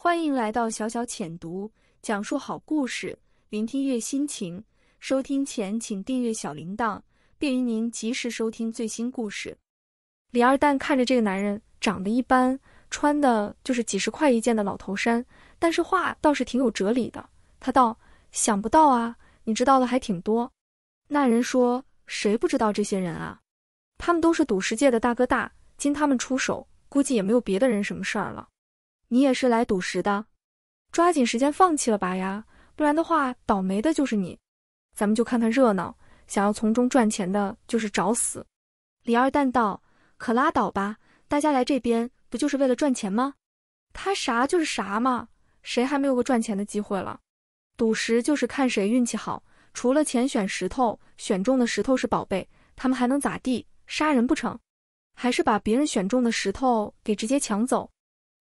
欢迎来到小小浅读，讲述好故事，聆听悦心情。收听前请订阅小铃铛，便于您及时收听最新故事。李二蛋看着这个男人，长得一般，穿的就是几十块一件的老头衫，但是话倒是挺有哲理的。他道：“想不到啊，你知道的还挺多。”那人说：“谁不知道这些人啊？他们都是赌石界的大哥大，经他们出手，估计也没有别的人什么事儿了。”你也是来赌石的，抓紧时间放弃了吧呀！不然的话，倒霉的就是你。咱们就看看热闹，想要从中赚钱的，就是找死。李二蛋道：“可拉倒吧！大家来这边不就是为了赚钱吗？他啥就是啥嘛，谁还没有个赚钱的机会了？赌石就是看谁运气好，除了钱选石头，选中的石头是宝贝，他们还能咋地？杀人不成？还是把别人选中的石头给直接抢走？”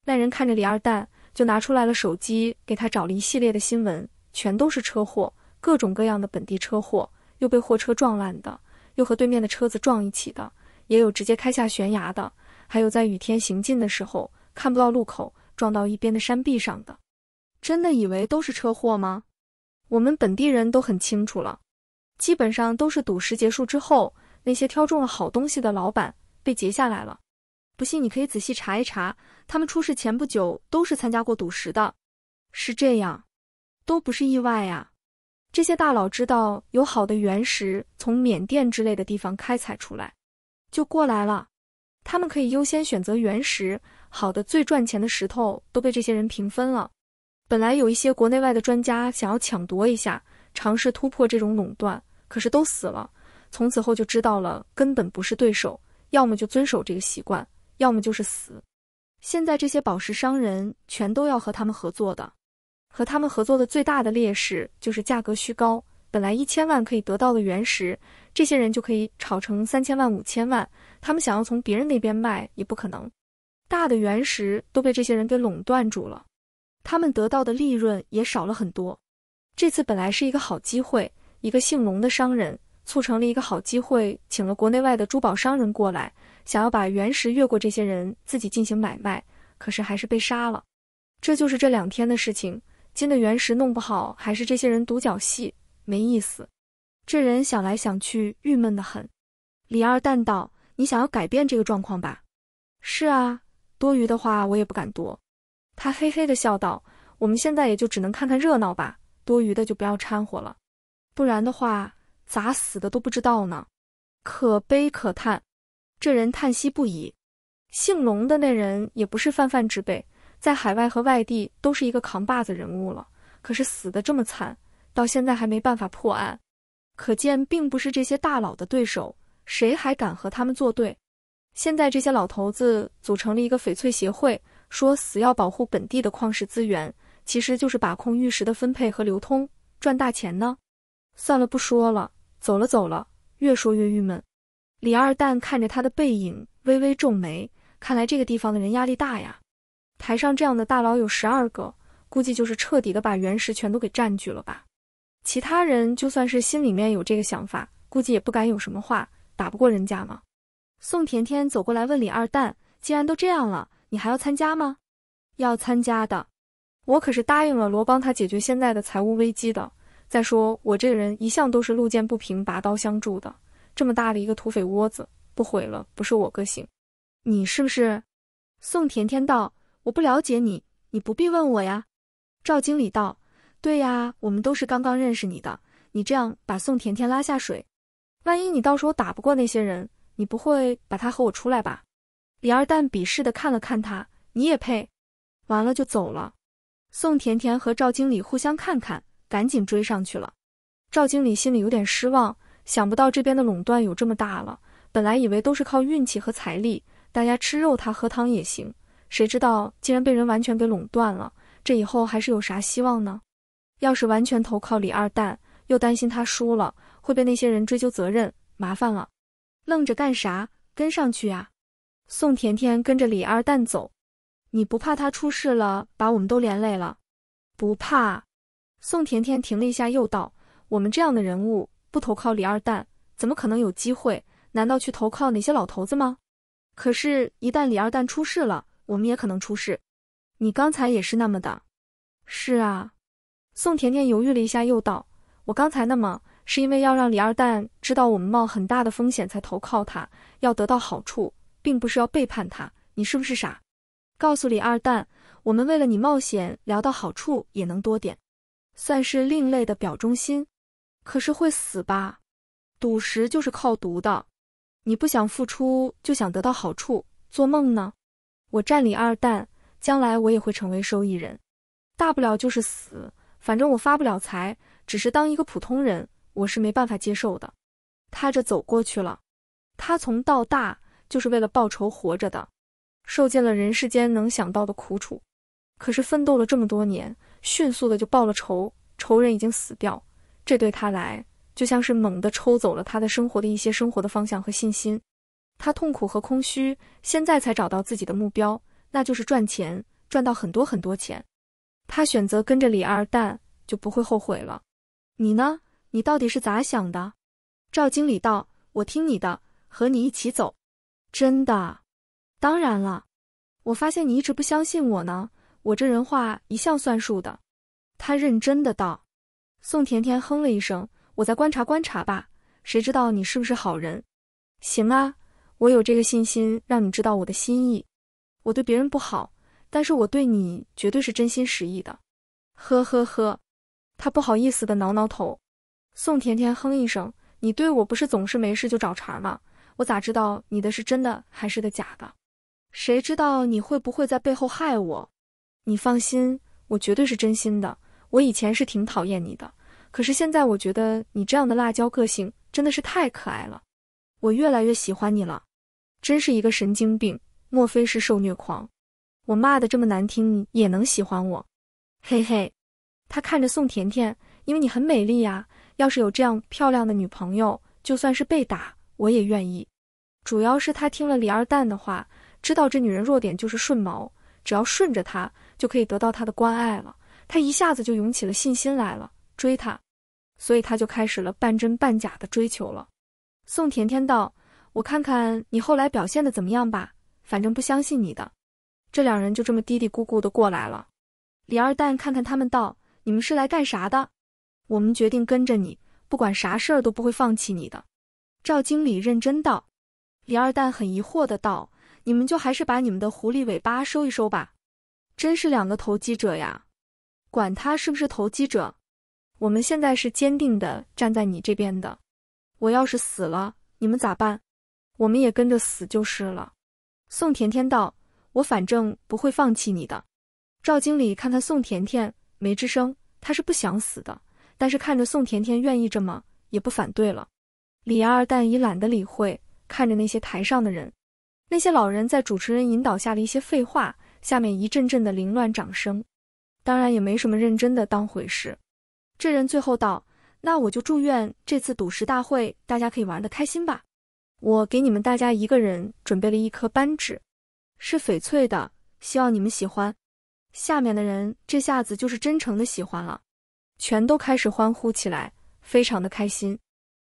那人看着李二蛋，就拿出来了手机，给他找了一系列的新闻，全都是车祸，各种各样的本地车祸，又被货车撞烂的，又和对面的车子撞一起的，也有直接开下悬崖的，还有在雨天行进的时候看不到路口，撞到一边的山壁上的。真的以为都是车祸吗？我们本地人都很清楚了，基本上都是赌石结束之后，那些挑中了好东西的老板被截下来了。不信你可以仔细查一查。他们出事前不久都是参加过赌石的，是这样，都不是意外呀。这些大佬知道有好的原石从缅甸之类的地方开采出来，就过来了。他们可以优先选择原石好的，最赚钱的石头都被这些人平分了。本来有一些国内外的专家想要抢夺一下，尝试突破这种垄断，可是都死了。从此后就知道了，根本不是对手，要么就遵守这个习惯，要么就是死。现在这些宝石商人全都要和他们合作的，和他们合作的最大的劣势就是价格虚高。本来一千万可以得到的原石，这些人就可以炒成三千万、五千万。他们想要从别人那边卖也不可能，大的原石都被这些人给垄断住了，他们得到的利润也少了很多。这次本来是一个好机会，一个姓龙的商人促成了一个好机会，请了国内外的珠宝商人过来。想要把原石越过这些人，自己进行买卖，可是还是被杀了。这就是这两天的事情。金的原石弄不好，还是这些人独角戏，没意思。这人想来想去，郁闷的很。李二蛋道：“你想要改变这个状况吧？”“是啊，多余的话我也不敢多。”他嘿嘿的笑道：“我们现在也就只能看看热闹吧，多余的就不要掺和了，不然的话，咋死的都不知道呢，可悲可叹。”这人叹息不已，姓龙的那人也不是泛泛之辈，在海外和外地都是一个扛把子人物了。可是死的这么惨，到现在还没办法破案，可见并不是这些大佬的对手。谁还敢和他们作对？现在这些老头子组成了一个翡翠协会，说死要保护本地的矿石资源，其实就是把控玉石的分配和流通，赚大钱呢。算了，不说了，走了走了，越说越郁闷。李二蛋看着他的背影，微微皱眉。看来这个地方的人压力大呀。台上这样的大佬有十二个，估计就是彻底的把原石全都给占据了吧。其他人就算是心里面有这个想法，估计也不敢有什么话。打不过人家吗？宋甜甜走过来问李二蛋：“既然都这样了，你还要参加吗？”“要参加的。我可是答应了罗帮他解决现在的财务危机的。再说我这人一向都是路见不平拔刀相助的。”这么大的一个土匪窝子不毁了不是我个性，你是不是？宋甜甜道：“我不了解你，你不必问我呀。”赵经理道：“对呀，我们都是刚刚认识你的，你这样把宋甜甜拉下水，万一你到时候打不过那些人，你不会把他和我出来吧？”李二蛋鄙视的看了看他，你也配？完了就走了。宋甜甜和赵经理互相看看，赶紧追上去了。赵经理心里有点失望。想不到这边的垄断有这么大了。本来以为都是靠运气和财力，大家吃肉他喝汤也行，谁知道竟然被人完全给垄断了。这以后还是有啥希望呢？要是完全投靠李二蛋，又担心他输了会被那些人追究责任，麻烦了。愣着干啥？跟上去啊！宋甜甜跟着李二蛋走，你不怕他出事了把我们都连累了？不怕。宋甜甜停了一下，又道：“我们这样的人物。”不投靠李二蛋，怎么可能有机会？难道去投靠那些老头子吗？可是，一旦李二蛋出事了，我们也可能出事。你刚才也是那么的。是啊。宋甜甜犹豫了一下，又道：“我刚才那么，是因为要让李二蛋知道我们冒很大的风险才投靠他，要得到好处，并不是要背叛他。你是不是傻？告诉李二蛋，我们为了你冒险，聊到好处也能多点，算是另类的表忠心。”可是会死吧？赌石就是靠赌的，你不想付出就想得到好处，做梦呢！我占理二蛋，将来我也会成为受益人，大不了就是死，反正我发不了财，只是当一个普通人，我是没办法接受的。他这走过去了，他从到大就是为了报仇活着的，受尽了人世间能想到的苦楚，可是奋斗了这么多年，迅速的就报了仇，仇人已经死掉。这对他来就像是猛地抽走了他的生活的一些生活的方向和信心，他痛苦和空虚，现在才找到自己的目标，那就是赚钱，赚到很多很多钱。他选择跟着李二蛋，就不会后悔了。你呢？你到底是咋想的？赵经理道：“我听你的，和你一起走，真的？当然了，我发现你一直不相信我呢，我这人话一向算数的。”他认真的道。宋甜甜哼了一声，我再观察观察吧，谁知道你是不是好人？行啊，我有这个信心，让你知道我的心意。我对别人不好，但是我对你绝对是真心实意的。呵呵呵，他不好意思的挠挠头。宋甜甜哼一声，你对我不是总是没事就找茬吗？我咋知道你的是真的还是个假的？谁知道你会不会在背后害我？你放心，我绝对是真心的。我以前是挺讨厌你的。可是现在我觉得你这样的辣椒个性真的是太可爱了，我越来越喜欢你了。真是一个神经病，莫非是受虐狂？我骂的这么难听，你也能喜欢我？嘿嘿。他看着宋甜甜，因为你很美丽呀。要是有这样漂亮的女朋友，就算是被打我也愿意。主要是他听了李二蛋的话，知道这女人弱点就是顺毛，只要顺着她就可以得到她的关爱了。他一下子就涌起了信心来了，追她。所以他就开始了半真半假的追求了。宋甜甜道：“我看看你后来表现的怎么样吧，反正不相信你的。”这两人就这么嘀嘀咕咕的过来了。李二蛋看看他们道：“你们是来干啥的？”我们决定跟着你，不管啥事儿都不会放弃你的。”赵经理认真道。李二蛋很疑惑的道：“你们就还是把你们的狐狸尾巴收一收吧，真是两个投机者呀！管他是不是投机者。”我们现在是坚定的站在你这边的，我要是死了，你们咋办？我们也跟着死就是了。宋甜甜道：“我反正不会放弃你的。”赵经理看看宋甜甜，没吱声。他是不想死的，但是看着宋甜甜愿意这么，也不反对了。李二蛋已懒得理会，看着那些台上的人。那些老人在主持人引导下的一些废话，下面一阵阵的凌乱掌声，当然也没什么认真的当回事。这人最后道：“那我就祝愿这次赌石大会，大家可以玩的开心吧。我给你们大家一个人准备了一颗扳指，是翡翠的，希望你们喜欢。”下面的人这下子就是真诚的喜欢了，全都开始欢呼起来，非常的开心。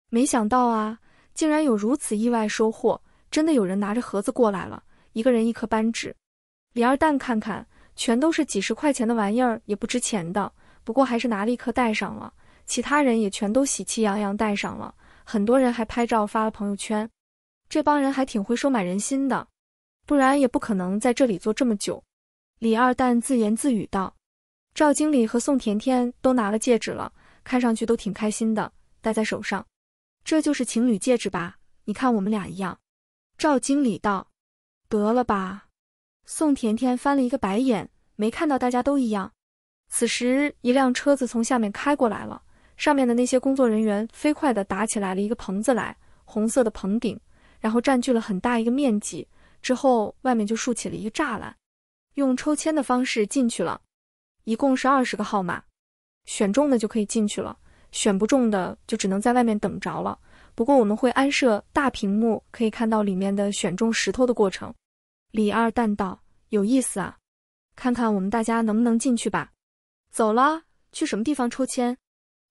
没想到啊，竟然有如此意外收获，真的有人拿着盒子过来了，一个人一颗扳指。李二蛋看看，全都是几十块钱的玩意儿，也不值钱的。不过还是拿了一颗戴上了，其他人也全都喜气洋洋戴上了，很多人还拍照发了朋友圈。这帮人还挺会收买人心的，不然也不可能在这里坐这么久。李二蛋自言自语道：“赵经理和宋甜甜都拿了戒指了，看上去都挺开心的，戴在手上，这就是情侣戒指吧？你看我们俩一样。”赵经理道：“得了吧！”宋甜甜翻了一个白眼，没看到大家都一样。此时，一辆车子从下面开过来了，上面的那些工作人员飞快地打起来了一个棚子来，红色的棚顶，然后占据了很大一个面积。之后，外面就竖起了一个栅栏，用抽签的方式进去了，一共是二十个号码，选中的就可以进去了，选不中的就只能在外面等着了。不过我们会安设大屏幕，可以看到里面的选中石头的过程。李二蛋道：“有意思啊，看看我们大家能不能进去吧。”走了，去什么地方抽签？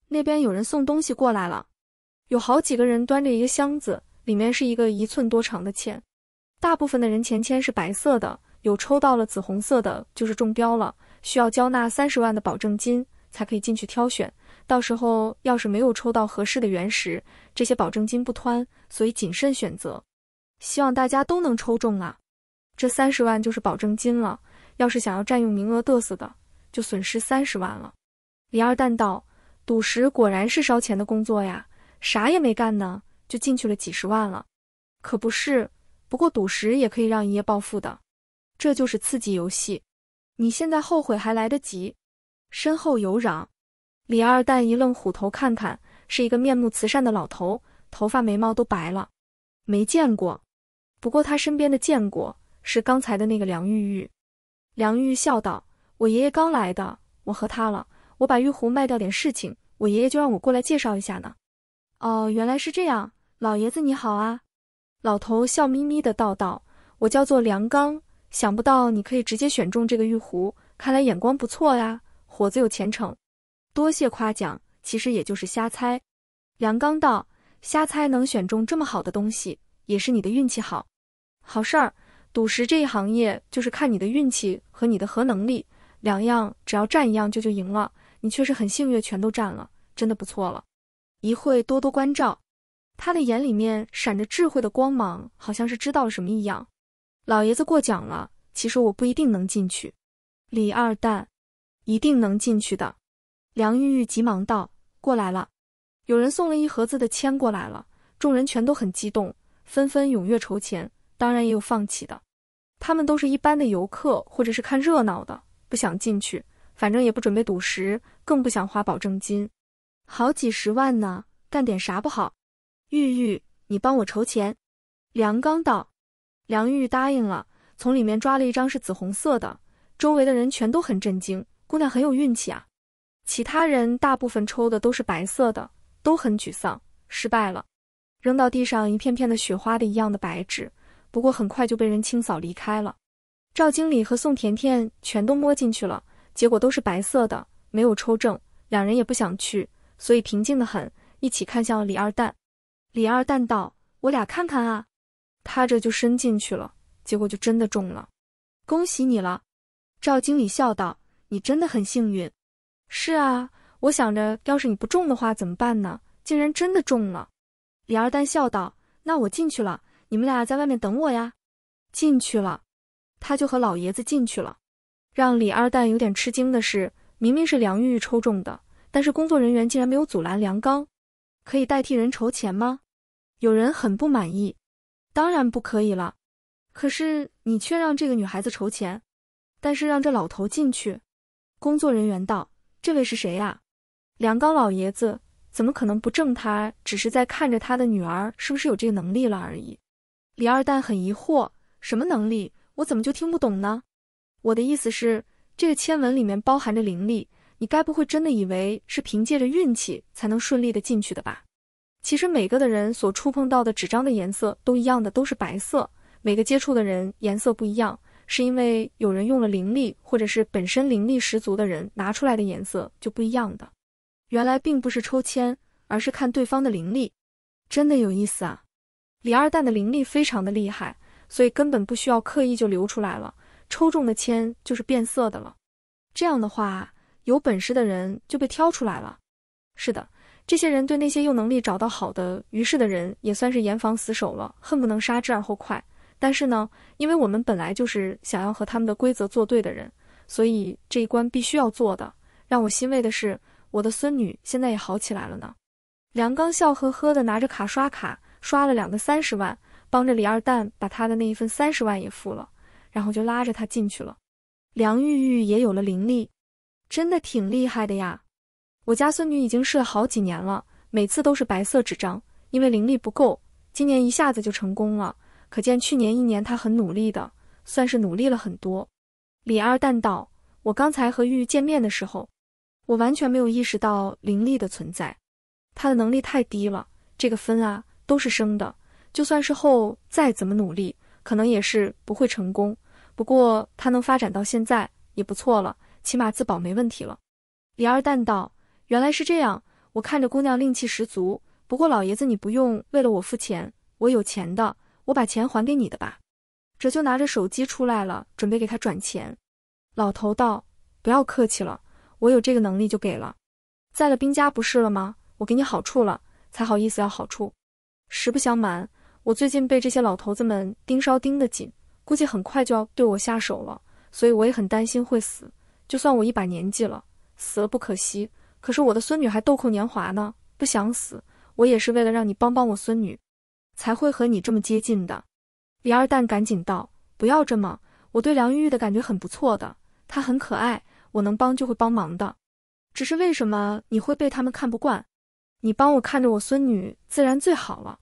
那边有人送东西过来了，有好几个人端着一个箱子，里面是一个一寸多长的签。大部分的人钱签是白色的，有抽到了紫红色的，就是中标了，需要交纳三十万的保证金才可以进去挑选。到时候要是没有抽到合适的原石，这些保证金不摊，所以谨慎选择。希望大家都能抽中啊！这三十万就是保证金了，要是想要占用名额嘚瑟的。就损失三十万了。李二蛋道：“赌石果然是烧钱的工作呀，啥也没干呢，就进去了几十万了，可不是。不过赌石也可以让一夜暴富的，这就是刺激游戏。你现在后悔还来得及。”身后有嚷，李二蛋一愣，虎头看看，是一个面目慈善的老头，头发眉毛都白了，没见过。不过他身边的见过，是刚才的那个梁玉玉。梁玉玉笑道。我爷爷刚来的，我和他了。我把玉壶卖掉，点事情，我爷爷就让我过来介绍一下呢。哦，原来是这样，老爷子你好啊。老头笑眯眯的道道，我叫做梁刚。想不到你可以直接选中这个玉壶，看来眼光不错呀，伙子有前程。多谢夸奖，其实也就是瞎猜。梁刚道，瞎猜能选中这么好的东西，也是你的运气好。好事儿，赌石这一行业就是看你的运气和你的核能力。两样，只要占一样就就赢了。你确实很幸运，全都占了，真的不错了。一会多多关照。他的眼里面闪着智慧的光芒，好像是知道了什么一样。老爷子过奖了，其实我不一定能进去。李二蛋，一定能进去的。梁玉玉急忙道：“过来了，有人送了一盒子的签过来了。”众人全都很激动，纷纷踊跃筹钱，当然也有放弃的。他们都是一般的游客，或者是看热闹的。不想进去，反正也不准备赌石，更不想花保证金，好几十万呢，干点啥不好？玉玉，你帮我筹钱。梁刚道，梁玉答应了，从里面抓了一张是紫红色的，周围的人全都很震惊，姑娘很有运气啊。其他人大部分抽的都是白色的，都很沮丧，失败了，扔到地上一片片的雪花的一样的白纸，不过很快就被人清扫离开了。赵经理和宋甜甜全都摸进去了，结果都是白色的，没有抽中。两人也不想去，所以平静的很，一起看向李二蛋。李二蛋道：“我俩看看啊。”他这就伸进去了，结果就真的中了。恭喜你了，赵经理笑道：“你真的很幸运。”是啊，我想着要是你不中的话怎么办呢？竟然真的中了。李二蛋笑道：“那我进去了，你们俩在外面等我呀。”进去了。他就和老爷子进去了。让李二蛋有点吃惊的是，明明是梁玉玉抽中的，但是工作人员竟然没有阻拦梁刚。可以代替人筹钱吗？有人很不满意。当然不可以了。可是你却让这个女孩子筹钱，但是让这老头进去。工作人员道：“这位是谁呀？”梁刚老爷子怎么可能不正？他只是在看着他的女儿是不是有这个能力了而已。李二蛋很疑惑：什么能力？我怎么就听不懂呢？我的意思是，这个签文里面包含着灵力，你该不会真的以为是凭借着运气才能顺利的进去的吧？其实每个的人所触碰到的纸张的颜色都一样的，都是白色。每个接触的人颜色不一样，是因为有人用了灵力，或者是本身灵力十足的人拿出来的颜色就不一样的。原来并不是抽签，而是看对方的灵力。真的有意思啊！李二蛋的灵力非常的厉害。所以根本不需要刻意就流出来了，抽中的签就是变色的了。这样的话，有本事的人就被挑出来了。是的，这些人对那些有能力找到好的于是的人也算是严防死守了，恨不能杀之而后快。但是呢，因为我们本来就是想要和他们的规则作对的人，所以这一关必须要做的。让我欣慰的是，我的孙女现在也好起来了呢。梁刚笑呵呵的拿着卡刷卡，刷了两个三十万。帮着李二蛋把他的那一份三十万也付了，然后就拉着他进去了。梁玉玉也有了灵力，真的挺厉害的呀！我家孙女已经试了好几年了，每次都是白色纸张，因为灵力不够，今年一下子就成功了，可见去年一年她很努力的，算是努力了很多。李二蛋道：“我刚才和玉玉见面的时候，我完全没有意识到灵力的存在，她的能力太低了，这个分啊都是生的。”就算之后再怎么努力，可能也是不会成功。不过他能发展到现在也不错了，起码自保没问题了。李二蛋道：“原来是这样，我看着姑娘灵气十足。不过老爷子，你不用为了我付钱，我有钱的，我把钱还给你的吧。”哲就拿着手机出来了，准备给他转钱。老头道：“不要客气了，我有这个能力就给了。在了兵家不是了吗？我给你好处了，才好意思要好处。实不相瞒。”我最近被这些老头子们盯梢盯得紧，估计很快就要对我下手了，所以我也很担心会死。就算我一把年纪了，死了不可惜，可是我的孙女还豆蔻年华呢，不想死。我也是为了让你帮帮我孙女，才会和你这么接近的。李二蛋赶紧道：“不要这么，我对梁玉玉的感觉很不错的，她很可爱，我能帮就会帮忙的。只是为什么你会被他们看不惯？你帮我看着我孙女，自然最好了。”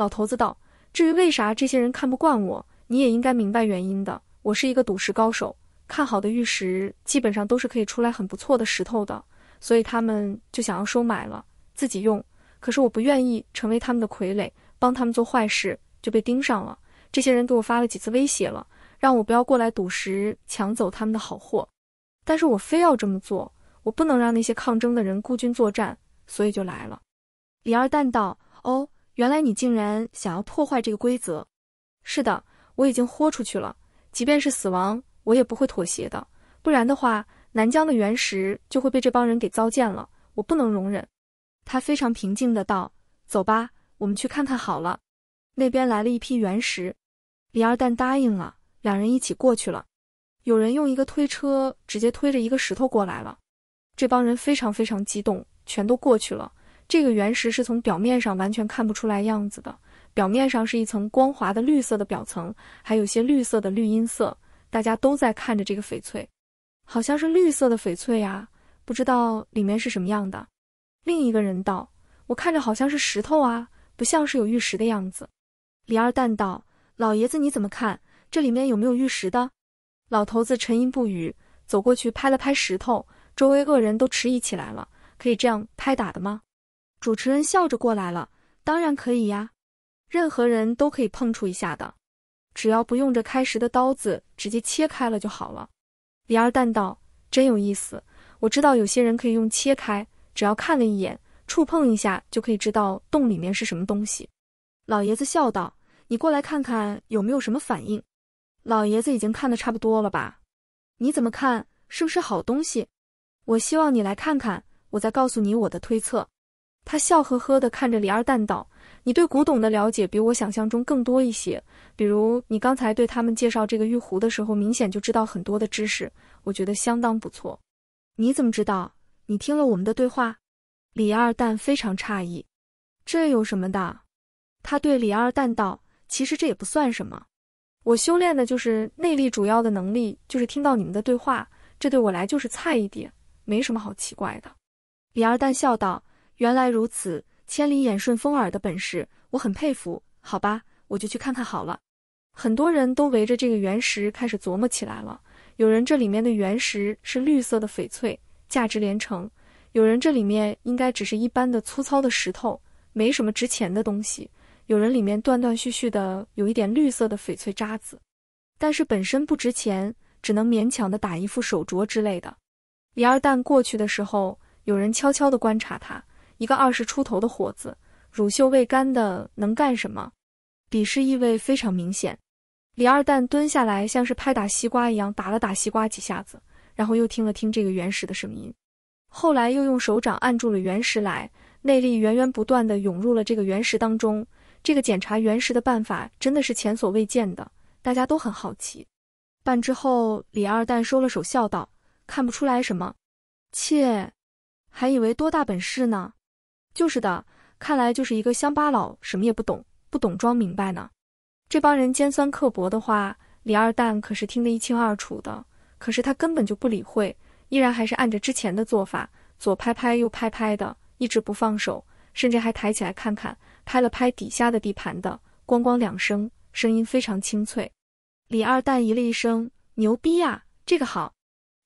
老头子道：“至于为啥这些人看不惯我，你也应该明白原因的。我是一个赌石高手，看好的玉石基本上都是可以出来很不错的石头的，所以他们就想要收买了，自己用。可是我不愿意成为他们的傀儡，帮他们做坏事，就被盯上了。这些人给我发了几次威胁了，让我不要过来赌石，抢走他们的好货。但是我非要这么做，我不能让那些抗争的人孤军作战，所以就来了。”李二蛋道：“哦。”原来你竟然想要破坏这个规则！是的，我已经豁出去了，即便是死亡，我也不会妥协的。不然的话，南疆的原石就会被这帮人给糟践了，我不能容忍。他非常平静的道：“走吧，我们去看看好了。”那边来了一批原石，李二蛋答应了，两人一起过去了。有人用一个推车直接推着一个石头过来了，这帮人非常非常激动，全都过去了。这个原石是从表面上完全看不出来样子的，表面上是一层光滑的绿色的表层，还有些绿色的绿荫色。大家都在看着这个翡翠，好像是绿色的翡翠呀，不知道里面是什么样的。另一个人道：“我看着好像是石头啊，不像是有玉石的样子。”李二蛋道：“老爷子你怎么看？这里面有没有玉石的？”老头子沉吟不语，走过去拍了拍石头，周围恶人都迟疑起来了。可以这样拍打的吗？主持人笑着过来了，当然可以呀，任何人都可以碰触一下的，只要不用这开石的刀子直接切开了就好了。李二蛋道：“真有意思，我知道有些人可以用切开，只要看了一眼，触碰一下就可以知道洞里面是什么东西。”老爷子笑道：“你过来看看有没有什么反应。”老爷子已经看的差不多了吧？你怎么看？是不是好东西？我希望你来看看，我再告诉你我的推测。他笑呵呵地看着李二蛋道：“你对古董的了解比我想象中更多一些，比如你刚才对他们介绍这个玉壶的时候，明显就知道很多的知识，我觉得相当不错。你怎么知道？你听了我们的对话？”李二蛋非常诧异。这有什么的？他对李二蛋道：“其实这也不算什么，我修炼的就是内力，主要的能力就是听到你们的对话，这对我来就是菜一点，没什么好奇怪的。”李二蛋笑道。原来如此，千里眼顺风耳的本事，我很佩服。好吧，我就去看看好了。很多人都围着这个原石开始琢磨起来了。有人这里面的原石是绿色的翡翠，价值连城；有人这里面应该只是一般的粗糙的石头，没什么值钱的东西；有人里面断断续续的有一点绿色的翡翠渣子，但是本身不值钱，只能勉强的打一副手镯之类的。李二蛋过去的时候，有人悄悄的观察他。一个二十出头的伙子，乳臭未干的能干什么？鄙视意味非常明显。李二蛋蹲下来，像是拍打西瓜一样打了打西瓜几下子，然后又听了听这个原石的声音。后来又用手掌按住了原石，来内力源源不断的涌入了这个原石当中。这个检查原石的办法真的是前所未见的，大家都很好奇。办之后，李二蛋收了手，笑道：“看不出来什么，切，还以为多大本事呢。”就是的，看来就是一个乡巴佬，什么也不懂，不懂装明白呢。这帮人尖酸刻薄的话，李二蛋可是听得一清二楚的。可是他根本就不理会，依然还是按着之前的做法，左拍拍右拍拍的，一直不放手，甚至还抬起来看看，拍了拍底下的地盘的，咣咣两声，声音非常清脆。李二蛋咦了一声：“牛逼呀，这个好。”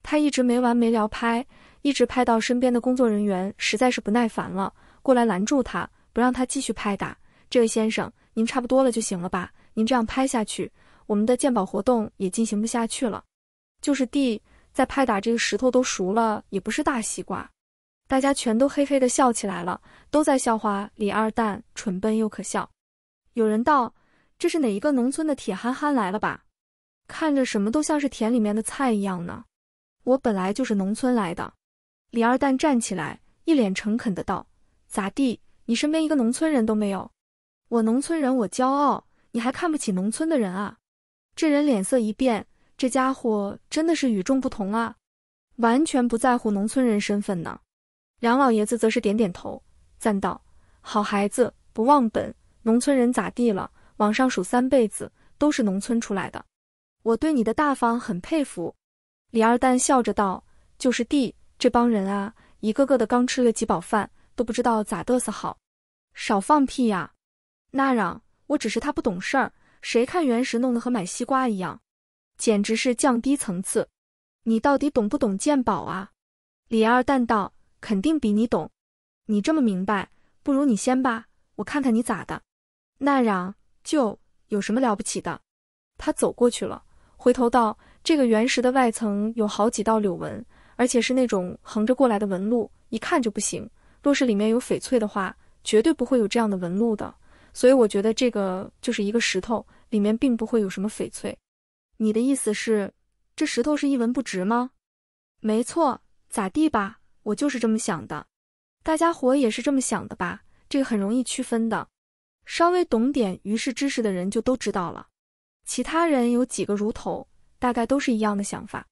他一直没完没了拍，一直拍到身边的工作人员实在是不耐烦了。过来拦住他，不让他继续拍打。这位先生，您差不多了就行了吧？您这样拍下去，我们的鉴宝活动也进行不下去了。就是地在拍打这个石头都熟了，也不是大西瓜。大家全都嘿嘿的笑起来了，都在笑话李二蛋蠢笨又可笑。有人道：“这是哪一个农村的铁憨憨来了吧？看着什么都像是田里面的菜一样呢。”我本来就是农村来的。李二蛋站起来，一脸诚恳的道。咋地？你身边一个农村人都没有？我农村人，我骄傲！你还看不起农村的人啊？这人脸色一变，这家伙真的是与众不同啊！完全不在乎农村人身份呢。梁老爷子则是点点头，赞道：“好孩子，不忘本。农村人咋地了？往上数三辈子都是农村出来的。我对你的大方很佩服。”李二蛋笑着道：“就是地这帮人啊，一个个的刚吃了几饱饭。”都不知道咋得瑟好，少放屁呀！那嚷，我只是他不懂事儿，谁看原石弄得和买西瓜一样，简直是降低层次。你到底懂不懂鉴宝啊？李二淡道：“肯定比你懂。你这么明白，不如你先吧，我看看你咋的。”那嚷就有什么了不起的？他走过去了，回头道：“这个原石的外层有好几道柳纹，而且是那种横着过来的纹路，一看就不行。”若是里面有翡翠的话，绝对不会有这样的纹路的。所以我觉得这个就是一个石头，里面并不会有什么翡翠。你的意思是这石头是一文不值吗？没错，咋地吧？我就是这么想的，大家伙也是这么想的吧？这个很容易区分的，稍微懂点于是知识的人就都知道了。其他人有几个如头，大概都是一样的想法。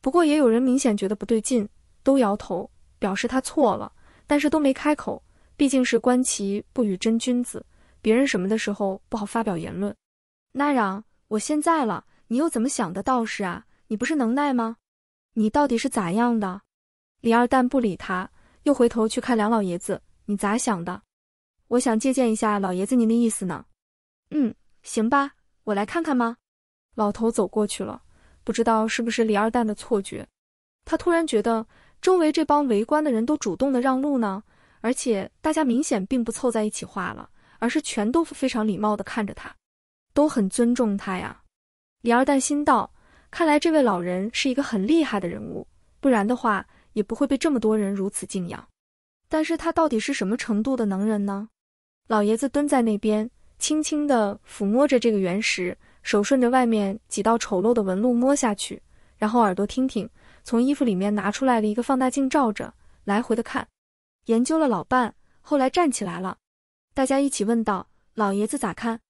不过也有人明显觉得不对劲，都摇头表示他错了。但是都没开口，毕竟是观其不与真君子，别人什么的时候不好发表言论。那让，我现在了，你又怎么想的道士啊？你不是能耐吗？你到底是咋样的？李二蛋不理他，又回头去看梁老爷子，你咋想的？我想借鉴一下老爷子您的意思呢。嗯，行吧，我来看看吗？老头走过去了，不知道是不是李二蛋的错觉，他突然觉得。周围这帮围观的人都主动的让路呢，而且大家明显并不凑在一起画了，而是全都非常礼貌的看着他，都很尊重他呀。李二蛋心道，看来这位老人是一个很厉害的人物，不然的话也不会被这么多人如此敬仰。但是他到底是什么程度的能人呢？老爷子蹲在那边，轻轻的抚摸着这个原石，手顺着外面几道丑陋的纹路摸下去，然后耳朵听听。从衣服里面拿出来了一个放大镜，照着来回的看，研究了老半，后来站起来了。大家一起问道：“老爷子咋看？”“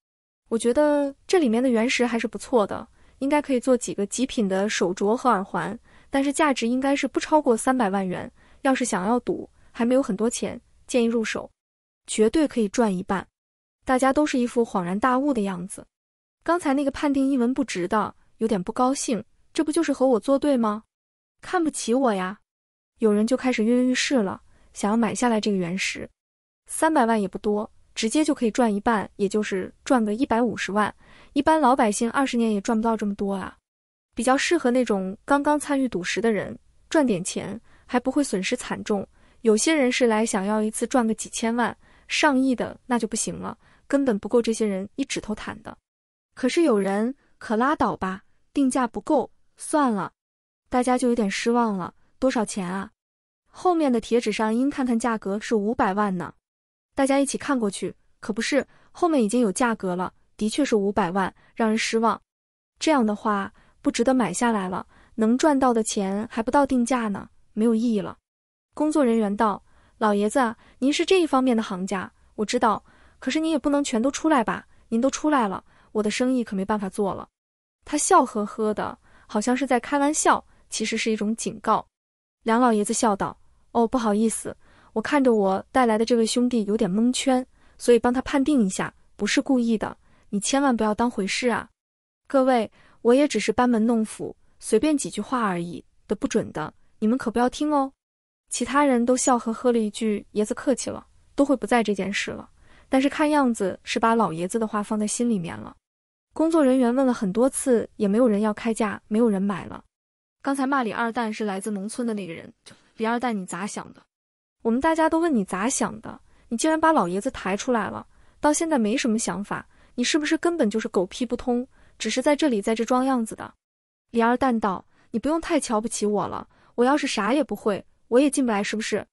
我觉得这里面的原石还是不错的，应该可以做几个极品的手镯和耳环，但是价值应该是不超过三百万元。要是想要赌，还没有很多钱，建议入手，绝对可以赚一半。”大家都是一副恍然大悟的样子。刚才那个判定一文不值的，有点不高兴，这不就是和我作对吗？看不起我呀？有人就开始跃跃欲试了，想要买下来这个原石，三百万也不多，直接就可以赚一半，也就是赚个一百五十万。一般老百姓二十年也赚不到这么多啊，比较适合那种刚刚参与赌石的人，赚点钱还不会损失惨重。有些人是来想要一次赚个几千万、上亿的，那就不行了，根本不够这些人一指头谈的。可是有人可拉倒吧，定价不够，算了。大家就有点失望了，多少钱啊？后面的贴纸上应看看价格是五百万呢。大家一起看过去，可不是，后面已经有价格了，的确是五百万，让人失望。这样的话不值得买下来了，能赚到的钱还不到定价呢，没有意义了。工作人员道：“老爷子，您是这一方面的行家，我知道，可是您也不能全都出来吧？您都出来了，我的生意可没办法做了。”他笑呵呵的，好像是在开玩笑。其实是一种警告，梁老爷子笑道：“哦，不好意思，我看着我带来的这位兄弟有点蒙圈，所以帮他判定一下，不是故意的，你千万不要当回事啊。”各位，我也只是班门弄斧，随便几句话而已，的不准的，你们可不要听哦。其他人都笑呵呵了一句：“爷子客气了，都会不在这件事了。”但是看样子是把老爷子的话放在心里面了。工作人员问了很多次，也没有人要开价，没有人买了。刚才骂李二蛋是来自农村的那个人，李二蛋，你咋想的？我们大家都问你咋想的，你竟然把老爷子抬出来了，到现在没什么想法，你是不是根本就是狗屁不通，只是在这里在这装样子的？李二蛋道：“你不用太瞧不起我了，我要是啥也不会，我也进不来，是不是？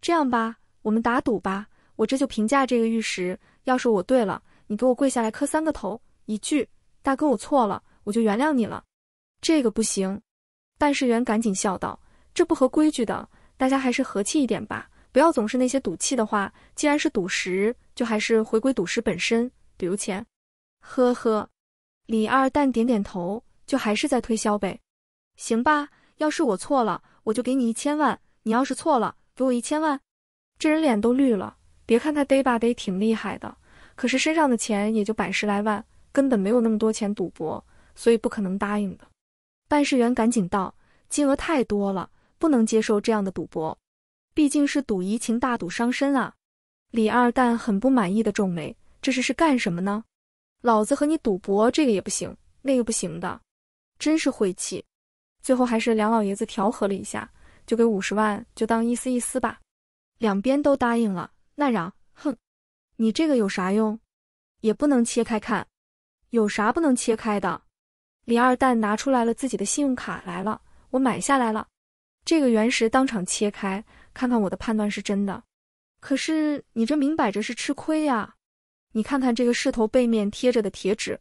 这样吧，我们打赌吧，我这就评价这个玉石，要是我对了，你给我跪下来磕三个头，一句大哥我错了，我就原谅你了。这个不行。”办事员赶紧笑道：“这不合规矩的，大家还是和气一点吧，不要总是那些赌气的话。既然是赌石，就还是回归赌石本身，比如钱。”“呵呵。”李二蛋点点头，“就还是在推销呗。”“行吧，要是我错了，我就给你一千万；你要是错了，给我一千万。”这人脸都绿了。别看他嘚吧嘚挺厉害的，可是身上的钱也就百十来万，根本没有那么多钱赌博，所以不可能答应的。办事员赶紧道：“金额太多了，不能接受这样的赌博，毕竟是赌怡情，大赌伤身啊。”李二蛋很不满意的皱眉：“这是是干什么呢？老子和你赌博，这个也不行，那个不行的，真是晦气。”最后还是梁老爷子调和了一下，就给五十万，就当一丝一丝吧。两边都答应了，那嚷哼，你这个有啥用？也不能切开看，有啥不能切开的？李二蛋拿出来了自己的信用卡来了，我买下来了。这个原石当场切开，看看我的判断是真的。可是你这明摆着是吃亏呀！你看看这个势头背面贴着的贴纸，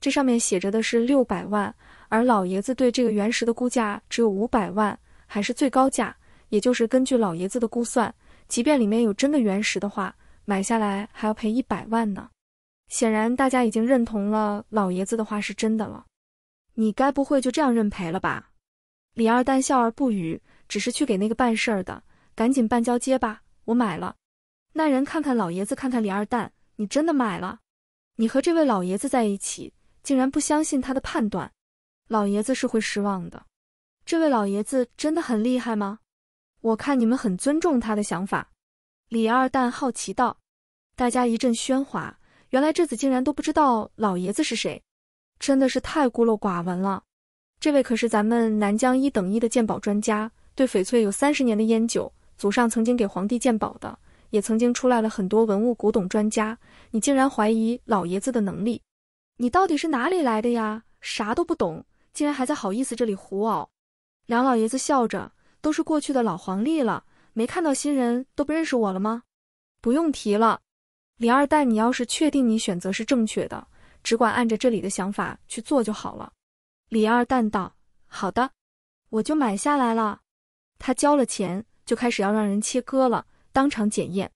这上面写着的是六百万，而老爷子对这个原石的估价只有五百万，还是最高价。也就是根据老爷子的估算，即便里面有真的原石的话，买下来还要赔一百万呢。显然，大家已经认同了老爷子的话是真的了。你该不会就这样认赔了吧？李二蛋笑而不语，只是去给那个办事儿的赶紧办交接吧。我买了。那人看看老爷子，看看李二蛋，你真的买了？你和这位老爷子在一起，竟然不相信他的判断？老爷子是会失望的。这位老爷子真的很厉害吗？我看你们很尊重他的想法。李二蛋好奇道。大家一阵喧哗，原来这子竟然都不知道老爷子是谁。真的是太孤陋寡闻了，这位可是咱们南疆一等一的鉴宝专家，对翡翠有三十年的烟酒，祖上曾经给皇帝鉴宝的，也曾经出来了很多文物古董专家。你竟然怀疑老爷子的能力？你到底是哪里来的呀？啥都不懂，竟然还在好意思这里胡熬？梁老爷子笑着，都是过去的老黄历了，没看到新人都不认识我了吗？不用提了，李二蛋，你要是确定你选择是正确的。只管按着这里的想法去做就好了。李二蛋道：“好的，我就买下来了。”他交了钱，就开始要让人切割了，当场检验。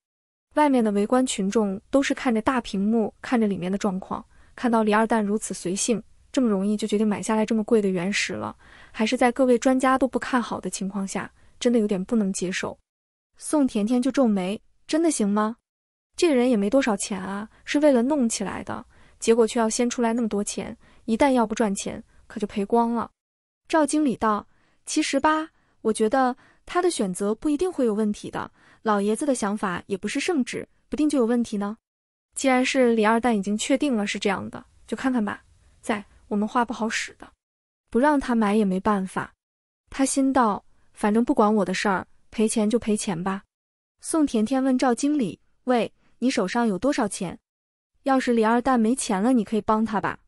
外面的围观群众都是看着大屏幕，看着里面的状况。看到李二蛋如此随性，这么容易就决定买下来这么贵的原石了，还是在各位专家都不看好的情况下，真的有点不能接受。宋甜甜就皱眉：“真的行吗？这个人也没多少钱啊，是为了弄起来的。”结果却要先出来那么多钱，一旦要不赚钱，可就赔光了。赵经理道：“其实吧，我觉得他的选择不一定会有问题的。老爷子的想法也不是圣旨，不定就有问题呢。既然是李二蛋已经确定了是这样的，就看看吧。在我们话不好使的，不让他买也没办法。他心道：反正不管我的事儿，赔钱就赔钱吧。”宋甜甜问赵经理：“喂，你手上有多少钱？”要是李二蛋没钱了，你可以帮他吧。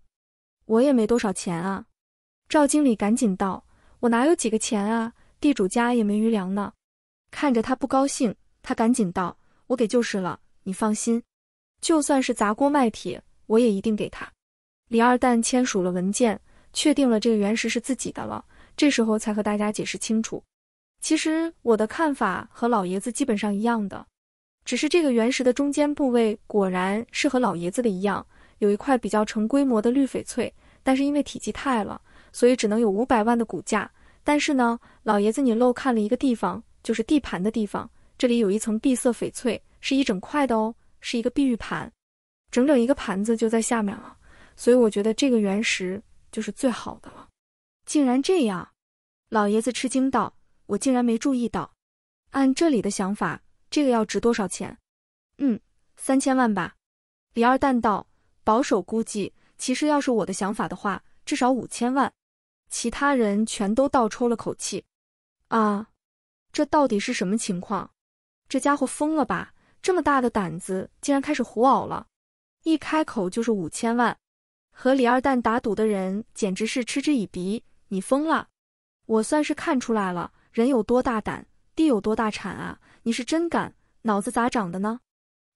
我也没多少钱啊。赵经理赶紧道：“我哪有几个钱啊？地主家也没余粮呢。”看着他不高兴，他赶紧道：“我给就是了，你放心，就算是砸锅卖铁，我也一定给他。”李二蛋签署了文件，确定了这个原石是自己的了。这时候才和大家解释清楚，其实我的看法和老爷子基本上一样的。只是这个原石的中间部位，果然是和老爷子的一样，有一块比较成规模的绿翡翠，但是因为体积太了，所以只能有五百万的骨价。但是呢，老爷子，你漏看了一个地方，就是地盘的地方，这里有一层碧色翡翠，是一整块的哦，是一个碧玉盘，整整一个盘子就在下面了。所以我觉得这个原石就是最好的了。竟然这样，老爷子吃惊道：“我竟然没注意到，按这里的想法。”这个要值多少钱？嗯，三千万吧。李二蛋道，保守估计。其实要是我的想法的话，至少五千万。其他人全都倒抽了口气。啊，这到底是什么情况？这家伙疯了吧？这么大的胆子，竟然开始胡咬了！一开口就是五千万。和李二蛋打赌的人简直是嗤之以鼻。你疯了！我算是看出来了，人有多大胆，地有多大产啊！你是真敢，脑子咋长的呢？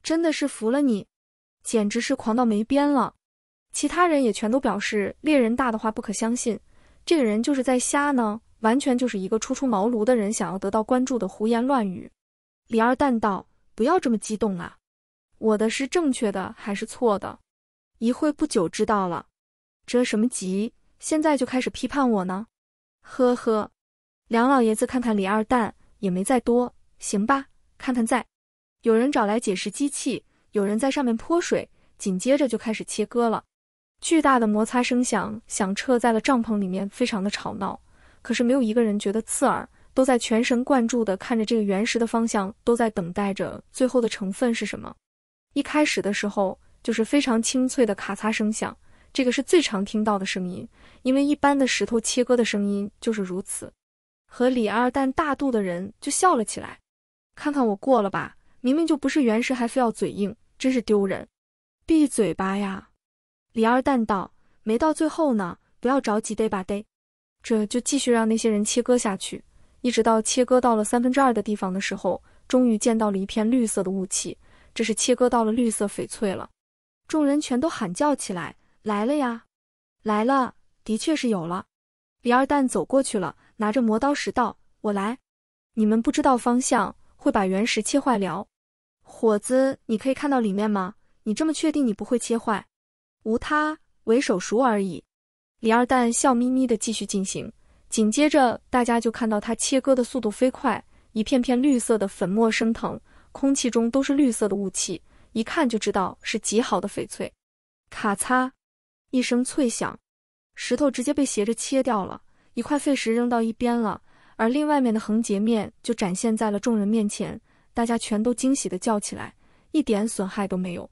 真的是服了你，简直是狂到没边了。其他人也全都表示猎人大的话不可相信，这个人就是在瞎呢，完全就是一个初出茅庐的人想要得到关注的胡言乱语。李二蛋道：“不要这么激动啊，我的是正确的还是错的？一会不久知道了，这什么急？现在就开始批判我呢？”呵呵，梁老爷子看看李二蛋，也没再多。行吧，看看在，有人找来解释机器，有人在上面泼水，紧接着就开始切割了。巨大的摩擦声响响彻在了帐篷里面，非常的吵闹，可是没有一个人觉得刺耳，都在全神贯注的看着这个原石的方向，都在等待着最后的成分是什么。一开始的时候就是非常清脆的咔嚓声响，这个是最常听到的声音，因为一般的石头切割的声音就是如此。和李二蛋大肚的人就笑了起来。看看我过了吧，明明就不是原石，还非要嘴硬，真是丢人！闭嘴吧呀！李二蛋道：“没到最后呢，不要着急，得吧得。”这就继续让那些人切割下去，一直到切割到了三分之二的地方的时候，终于见到了一片绿色的雾气，这是切割到了绿色翡翠了。众人全都喊叫起来：“来了呀！来了！的确是有了！”李二蛋走过去了，拿着磨刀石道：“我来，你们不知道方向。”会把原石切坏了，伙子，你可以看到里面吗？你这么确定你不会切坏？无他，唯手熟而已。李二蛋笑眯眯的继续进行，紧接着大家就看到他切割的速度飞快，一片片绿色的粉末升腾，空气中都是绿色的雾气，一看就知道是极好的翡翠。咔嚓，一声脆响，石头直接被斜着切掉了一块废石扔到一边了。而另外面的横截面就展现在了众人面前，大家全都惊喜的叫起来，一点损害都没有，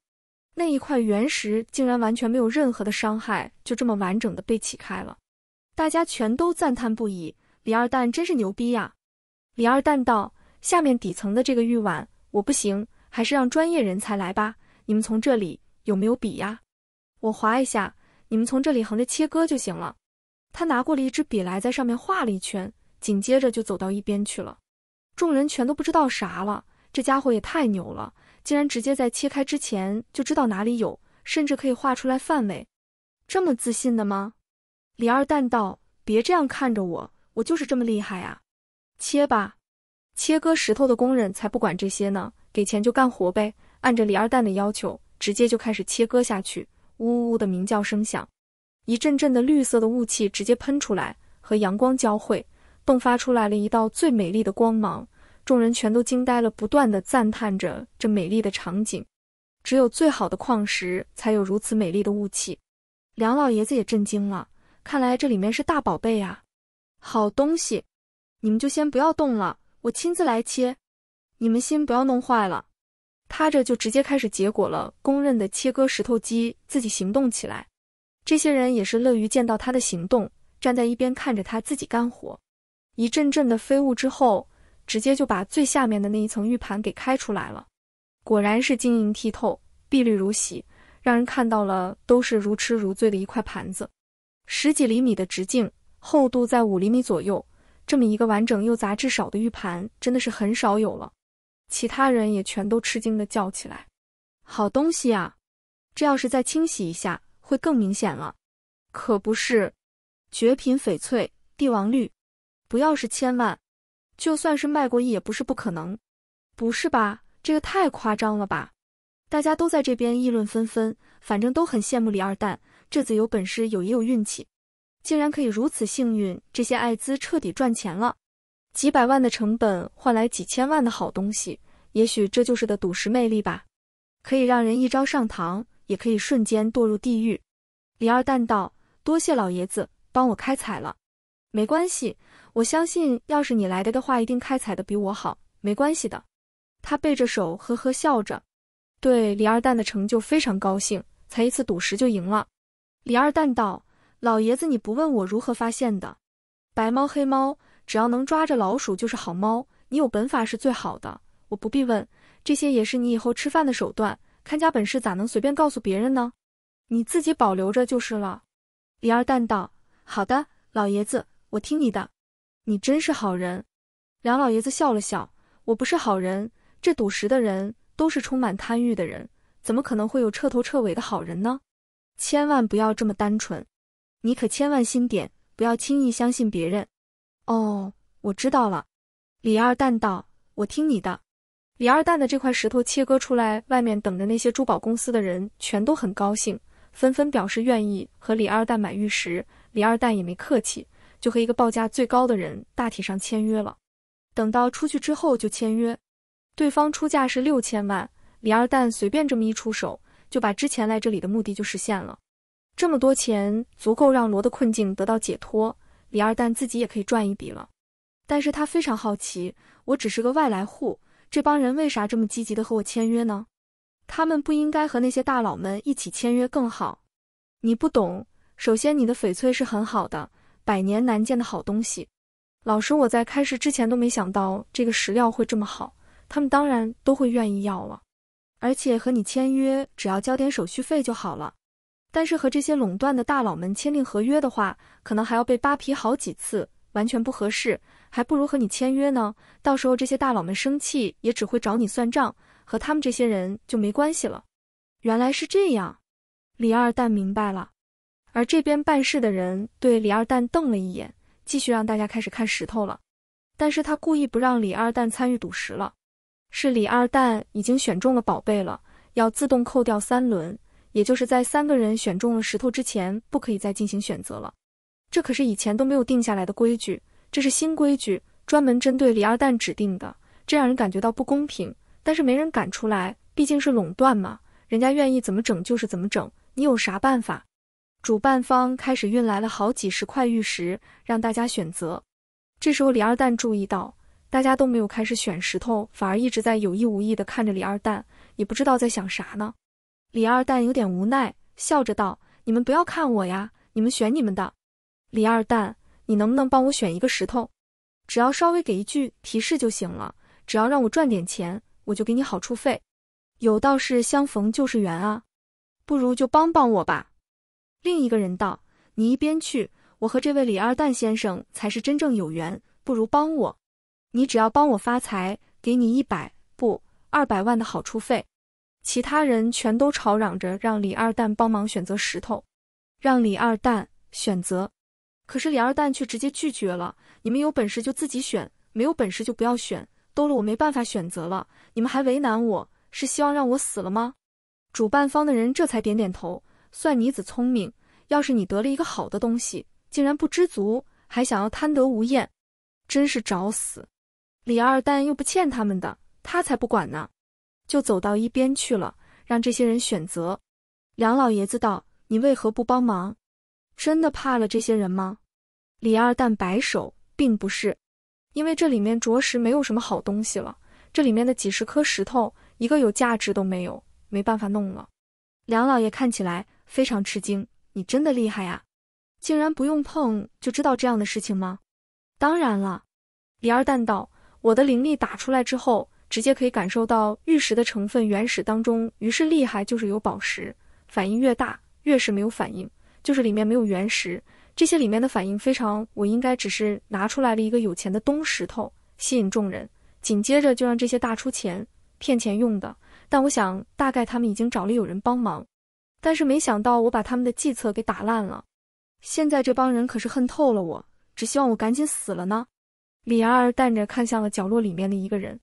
那一块原石竟然完全没有任何的伤害，就这么完整的被起开了，大家全都赞叹不已。李二蛋真是牛逼呀！李二蛋道：“下面底层的这个玉碗我不行，还是让专业人才来吧。你们从这里有没有笔呀？我划一下，你们从这里横着切割就行了。”他拿过了一支笔来，在上面画了一圈。紧接着就走到一边去了，众人全都不知道啥了。这家伙也太牛了，竟然直接在切开之前就知道哪里有，甚至可以画出来范围，这么自信的吗？李二蛋道：“别这样看着我，我就是这么厉害啊！”切吧，切割石头的工人才不管这些呢，给钱就干活呗。按着李二蛋的要求，直接就开始切割下去。呜呜呜的鸣叫声响，一阵阵的绿色的雾气直接喷出来，和阳光交汇。迸发出来了一道最美丽的光芒，众人全都惊呆了，不断的赞叹着这美丽的场景。只有最好的矿石才有如此美丽的雾气。梁老爷子也震惊了，看来这里面是大宝贝呀，好东西，你们就先不要动了，我亲自来切，你们先不要弄坏了。他这就直接开始结果了，公认的切割石头机自己行动起来。这些人也是乐于见到他的行动，站在一边看着他自己干活。一阵阵的飞雾之后，直接就把最下面的那一层玉盘给开出来了。果然是晶莹剔透、碧绿如洗，让人看到了都是如痴如醉的一块盘子。十几厘米的直径，厚度在五厘米左右，这么一个完整又杂质少的玉盘，真的是很少有了。其他人也全都吃惊的叫起来：“好东西啊！这要是再清洗一下，会更明显了。”可不是，绝品翡翠，帝王绿。不要是千万，就算是卖过亿也不是不可能，不是吧？这个太夸张了吧！大家都在这边议论纷纷，反正都很羡慕李二蛋，这次有本事有也有运气，竟然可以如此幸运。这些艾滋彻底赚钱了，几百万的成本换来几千万的好东西，也许这就是的赌石魅力吧，可以让人一朝上堂，也可以瞬间堕入地狱。李二蛋道：“多谢老爷子帮我开采了，没关系。”我相信，要是你来的的话，一定开采的比我好。没关系的，他背着手，呵呵笑着，对李二蛋的成就非常高兴。才一次赌石就赢了。李二蛋道：“老爷子，你不问我如何发现的，白猫黑猫，只要能抓着老鼠就是好猫。你有本法是最好的，我不必问。这些也是你以后吃饭的手段，看家本事咋能随便告诉别人呢？你自己保留着就是了。”李二蛋道：“好的，老爷子，我听你的。”你真是好人，梁老爷子笑了笑。我不是好人，这赌石的人都是充满贪欲的人，怎么可能会有彻头彻尾的好人呢？千万不要这么单纯，你可千万心点，不要轻易相信别人。哦，我知道了，李二蛋道，我听你的。李二蛋的这块石头切割出来，外面等着那些珠宝公司的人全都很高兴，纷纷表示愿意和李二蛋买玉石。李二蛋也没客气。就和一个报价最高的人大体上签约了，等到出去之后就签约。对方出价是六千万，李二蛋随便这么一出手，就把之前来这里的目的就实现了。这么多钱足够让罗的困境得到解脱，李二蛋自己也可以赚一笔了。但是他非常好奇，我只是个外来户，这帮人为啥这么积极的和我签约呢？他们不应该和那些大佬们一起签约更好？你不懂，首先你的翡翠是很好的。百年难见的好东西，老师，我在开始之前都没想到这个石料会这么好，他们当然都会愿意要了。而且和你签约，只要交点手续费就好了。但是和这些垄断的大佬们签订合约的话，可能还要被扒皮好几次，完全不合适，还不如和你签约呢。到时候这些大佬们生气也只会找你算账，和他们这些人就没关系了。原来是这样，李二蛋明白了。而这边办事的人对李二蛋瞪了一眼，继续让大家开始看石头了。但是他故意不让李二蛋参与赌石了。是李二蛋已经选中了宝贝了，要自动扣掉三轮，也就是在三个人选中了石头之前，不可以再进行选择了。这可是以前都没有定下来的规矩，这是新规矩，专门针对李二蛋指定的。这让人感觉到不公平，但是没人敢出来，毕竟是垄断嘛，人家愿意怎么整就是怎么整，你有啥办法？主办方开始运来了好几十块玉石，让大家选择。这时候李二蛋注意到，大家都没有开始选石头，反而一直在有意无意地看着李二蛋，也不知道在想啥呢。李二蛋有点无奈，笑着道：“你们不要看我呀，你们选你们的。”李二蛋，你能不能帮我选一个石头？只要稍微给一句提示就行了，只要让我赚点钱，我就给你好处费。有道是相逢就是缘啊，不如就帮帮我吧。另一个人道：“你一边去，我和这位李二蛋先生才是真正有缘，不如帮我。你只要帮我发财，给你一百不二百万的好处费。”其他人全都吵嚷着让李二蛋帮忙选择石头，让李二蛋选择。可是李二蛋却直接拒绝了：“你们有本事就自己选，没有本事就不要选。都了我没办法选择了，你们还为难我，是希望让我死了吗？”主办方的人这才点点头。算你子聪明，要是你得了一个好的东西，竟然不知足，还想要贪得无厌，真是找死！李二蛋又不欠他们的，他才不管呢，就走到一边去了，让这些人选择。梁老爷子道：“你为何不帮忙？真的怕了这些人吗？”李二蛋摆手，并不是，因为这里面着实没有什么好东西了，这里面的几十颗石头，一个有价值都没有，没办法弄了。梁老爷看起来。非常吃惊，你真的厉害呀！竟然不用碰就知道这样的事情吗？当然了，李二蛋道，我的灵力打出来之后，直接可以感受到玉石的成分，原始当中于是厉害，就是有宝石，反应越大，越是没有反应，就是里面没有原石。这些里面的反应非常，我应该只是拿出来了一个有钱的东石头，吸引众人，紧接着就让这些大出钱骗钱用的。但我想，大概他们已经找了有人帮忙。但是没想到我把他们的计策给打烂了，现在这帮人可是恨透了我，只希望我赶紧死了呢。李二蛋着看向了角落里面的一个人，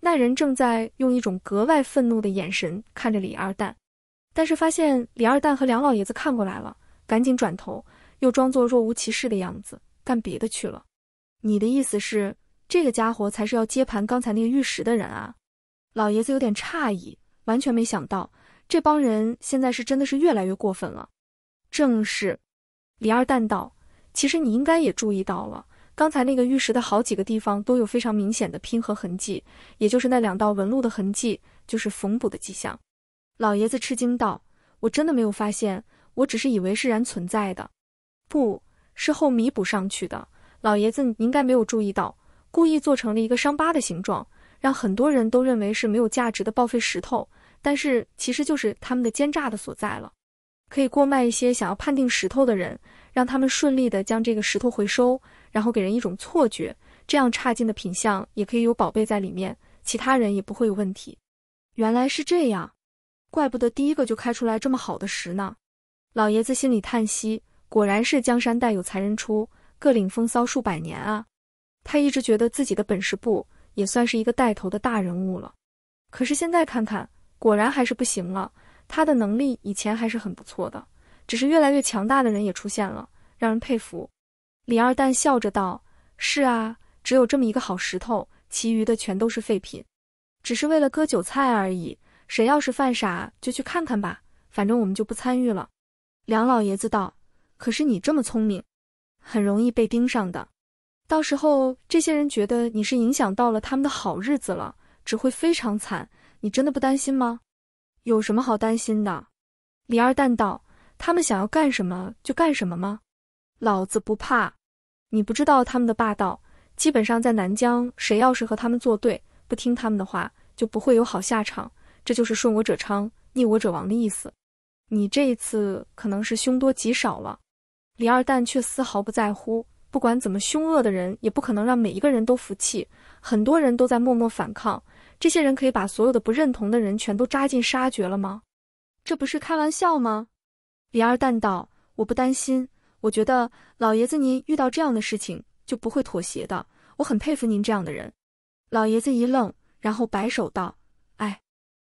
那人正在用一种格外愤怒的眼神看着李二蛋，但是发现李二蛋和梁老爷子看过来了，赶紧转头又装作若无其事的样子干别的去了。你的意思是这个家伙才是要接盘刚才那个玉石的人啊？老爷子有点诧异，完全没想到。这帮人现在是真的是越来越过分了。正是，李二蛋道。其实你应该也注意到了，刚才那个玉石的好几个地方都有非常明显的拼合痕迹，也就是那两道纹路的痕迹，就是缝补的迹象。老爷子吃惊道：“我真的没有发现，我只是以为是然存在的，不是后弥补上去的。”老爷子，你应该没有注意到，故意做成了一个伤疤的形状，让很多人都认为是没有价值的报废石头。但是其实就是他们的奸诈的所在了，可以过卖一些想要判定石头的人，让他们顺利的将这个石头回收，然后给人一种错觉，这样差劲的品相也可以有宝贝在里面，其他人也不会有问题。原来是这样，怪不得第一个就开出来这么好的石呢。老爷子心里叹息，果然是江山代有才人出，各领风骚数百年啊。他一直觉得自己的本事不也算是一个带头的大人物了，可是现在看看。果然还是不行了。他的能力以前还是很不错的，只是越来越强大的人也出现了，让人佩服。李二蛋笑着道：“是啊，只有这么一个好石头，其余的全都是废品，只是为了割韭菜而已。谁要是犯傻，就去看看吧，反正我们就不参与了。”梁老爷子道：“可是你这么聪明，很容易被盯上的。到时候这些人觉得你是影响到了他们的好日子了，只会非常惨。”你真的不担心吗？有什么好担心的？李二蛋道：“他们想要干什么就干什么吗？老子不怕。你不知道他们的霸道，基本上在南疆，谁要是和他们作对，不听他们的话，就不会有好下场。这就是顺我者昌，逆我者亡的意思。你这一次可能是凶多吉少了。”李二蛋却丝毫不在乎，不管怎么凶恶的人，也不可能让每一个人都服气。很多人都在默默反抗。这些人可以把所有的不认同的人全都扎进杀绝了吗？这不是开玩笑吗？李二蛋道：“我不担心，我觉得老爷子您遇到这样的事情就不会妥协的。我很佩服您这样的人。”老爷子一愣，然后摆手道：“哎，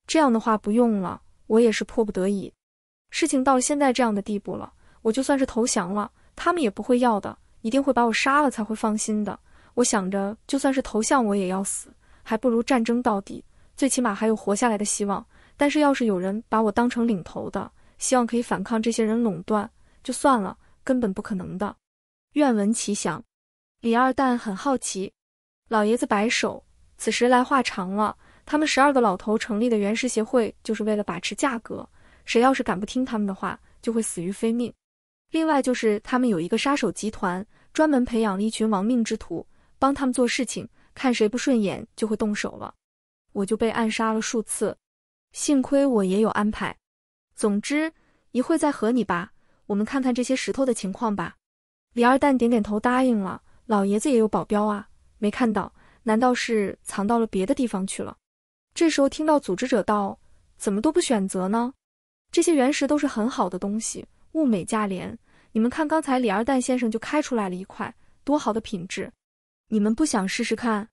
这样的话不用了，我也是迫不得已。事情到现在这样的地步了，我就算是投降了，他们也不会要的，一定会把我杀了才会放心的。我想着，就算是投降，我也要死。”还不如战争到底，最起码还有活下来的希望。但是要是有人把我当成领头的，希望可以反抗这些人垄断，就算了，根本不可能的。愿闻其详。李二蛋很好奇。老爷子摆手，此时来话长了。他们十二个老头成立的原石协会，就是为了把持价格。谁要是敢不听他们的话，就会死于非命。另外就是他们有一个杀手集团，专门培养了一群亡命之徒，帮他们做事情。看谁不顺眼就会动手了，我就被暗杀了数次，幸亏我也有安排。总之，一会再和你吧，我们看看这些石头的情况吧。李二蛋点点头答应了。老爷子也有保镖啊，没看到？难道是藏到了别的地方去了？这时候听到组织者道：“怎么都不选择呢？这些原石都是很好的东西，物美价廉。你们看，刚才李二蛋先生就开出来了一块，多好的品质。”你们不想试试看？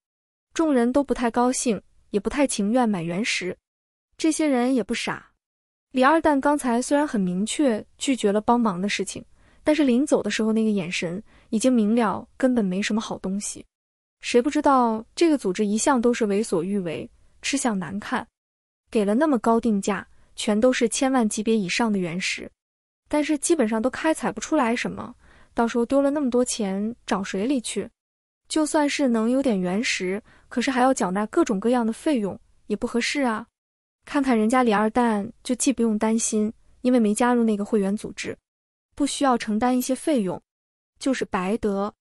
众人都不太高兴，也不太情愿买原石。这些人也不傻。李二蛋刚才虽然很明确拒绝了帮忙的事情，但是临走的时候那个眼神已经明了，根本没什么好东西。谁不知道这个组织一向都是为所欲为，吃相难看。给了那么高定价，全都是千万级别以上的原石，但是基本上都开采不出来什么。到时候丢了那么多钱，找谁理去？就算是能有点原石，可是还要缴纳各种各样的费用，也不合适啊！看看人家李二蛋，就既不用担心，因为没加入那个会员组织，不需要承担一些费用，就是白得。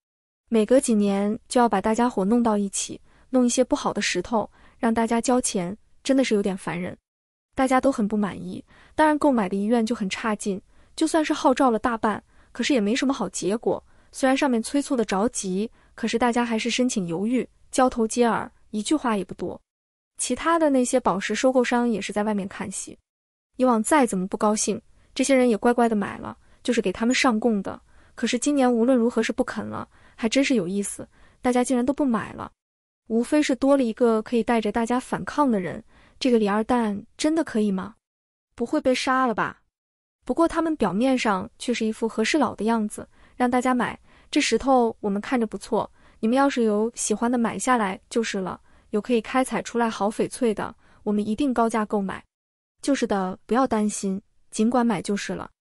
每隔几年就要把大家伙弄到一起，弄一些不好的石头，让大家交钱，真的是有点烦人。大家都很不满意，当然购买的意愿就很差劲。就算是号召了大半，可是也没什么好结果。虽然上面催促的着急。可是大家还是申请犹豫，交头接耳，一句话也不多。其他的那些宝石收购商也是在外面看戏。以往再怎么不高兴，这些人也乖乖的买了，就是给他们上供的。可是今年无论如何是不肯了，还真是有意思，大家竟然都不买了。无非是多了一个可以带着大家反抗的人。这个李二蛋真的可以吗？不会被杀了吧？不过他们表面上却是一副和事佬的样子，让大家买。这石头我们看着不错，你们要是有喜欢的买下来就是了。有可以开采出来好翡翠的，我们一定高价购买。就是的，不要担心，尽管买就是了。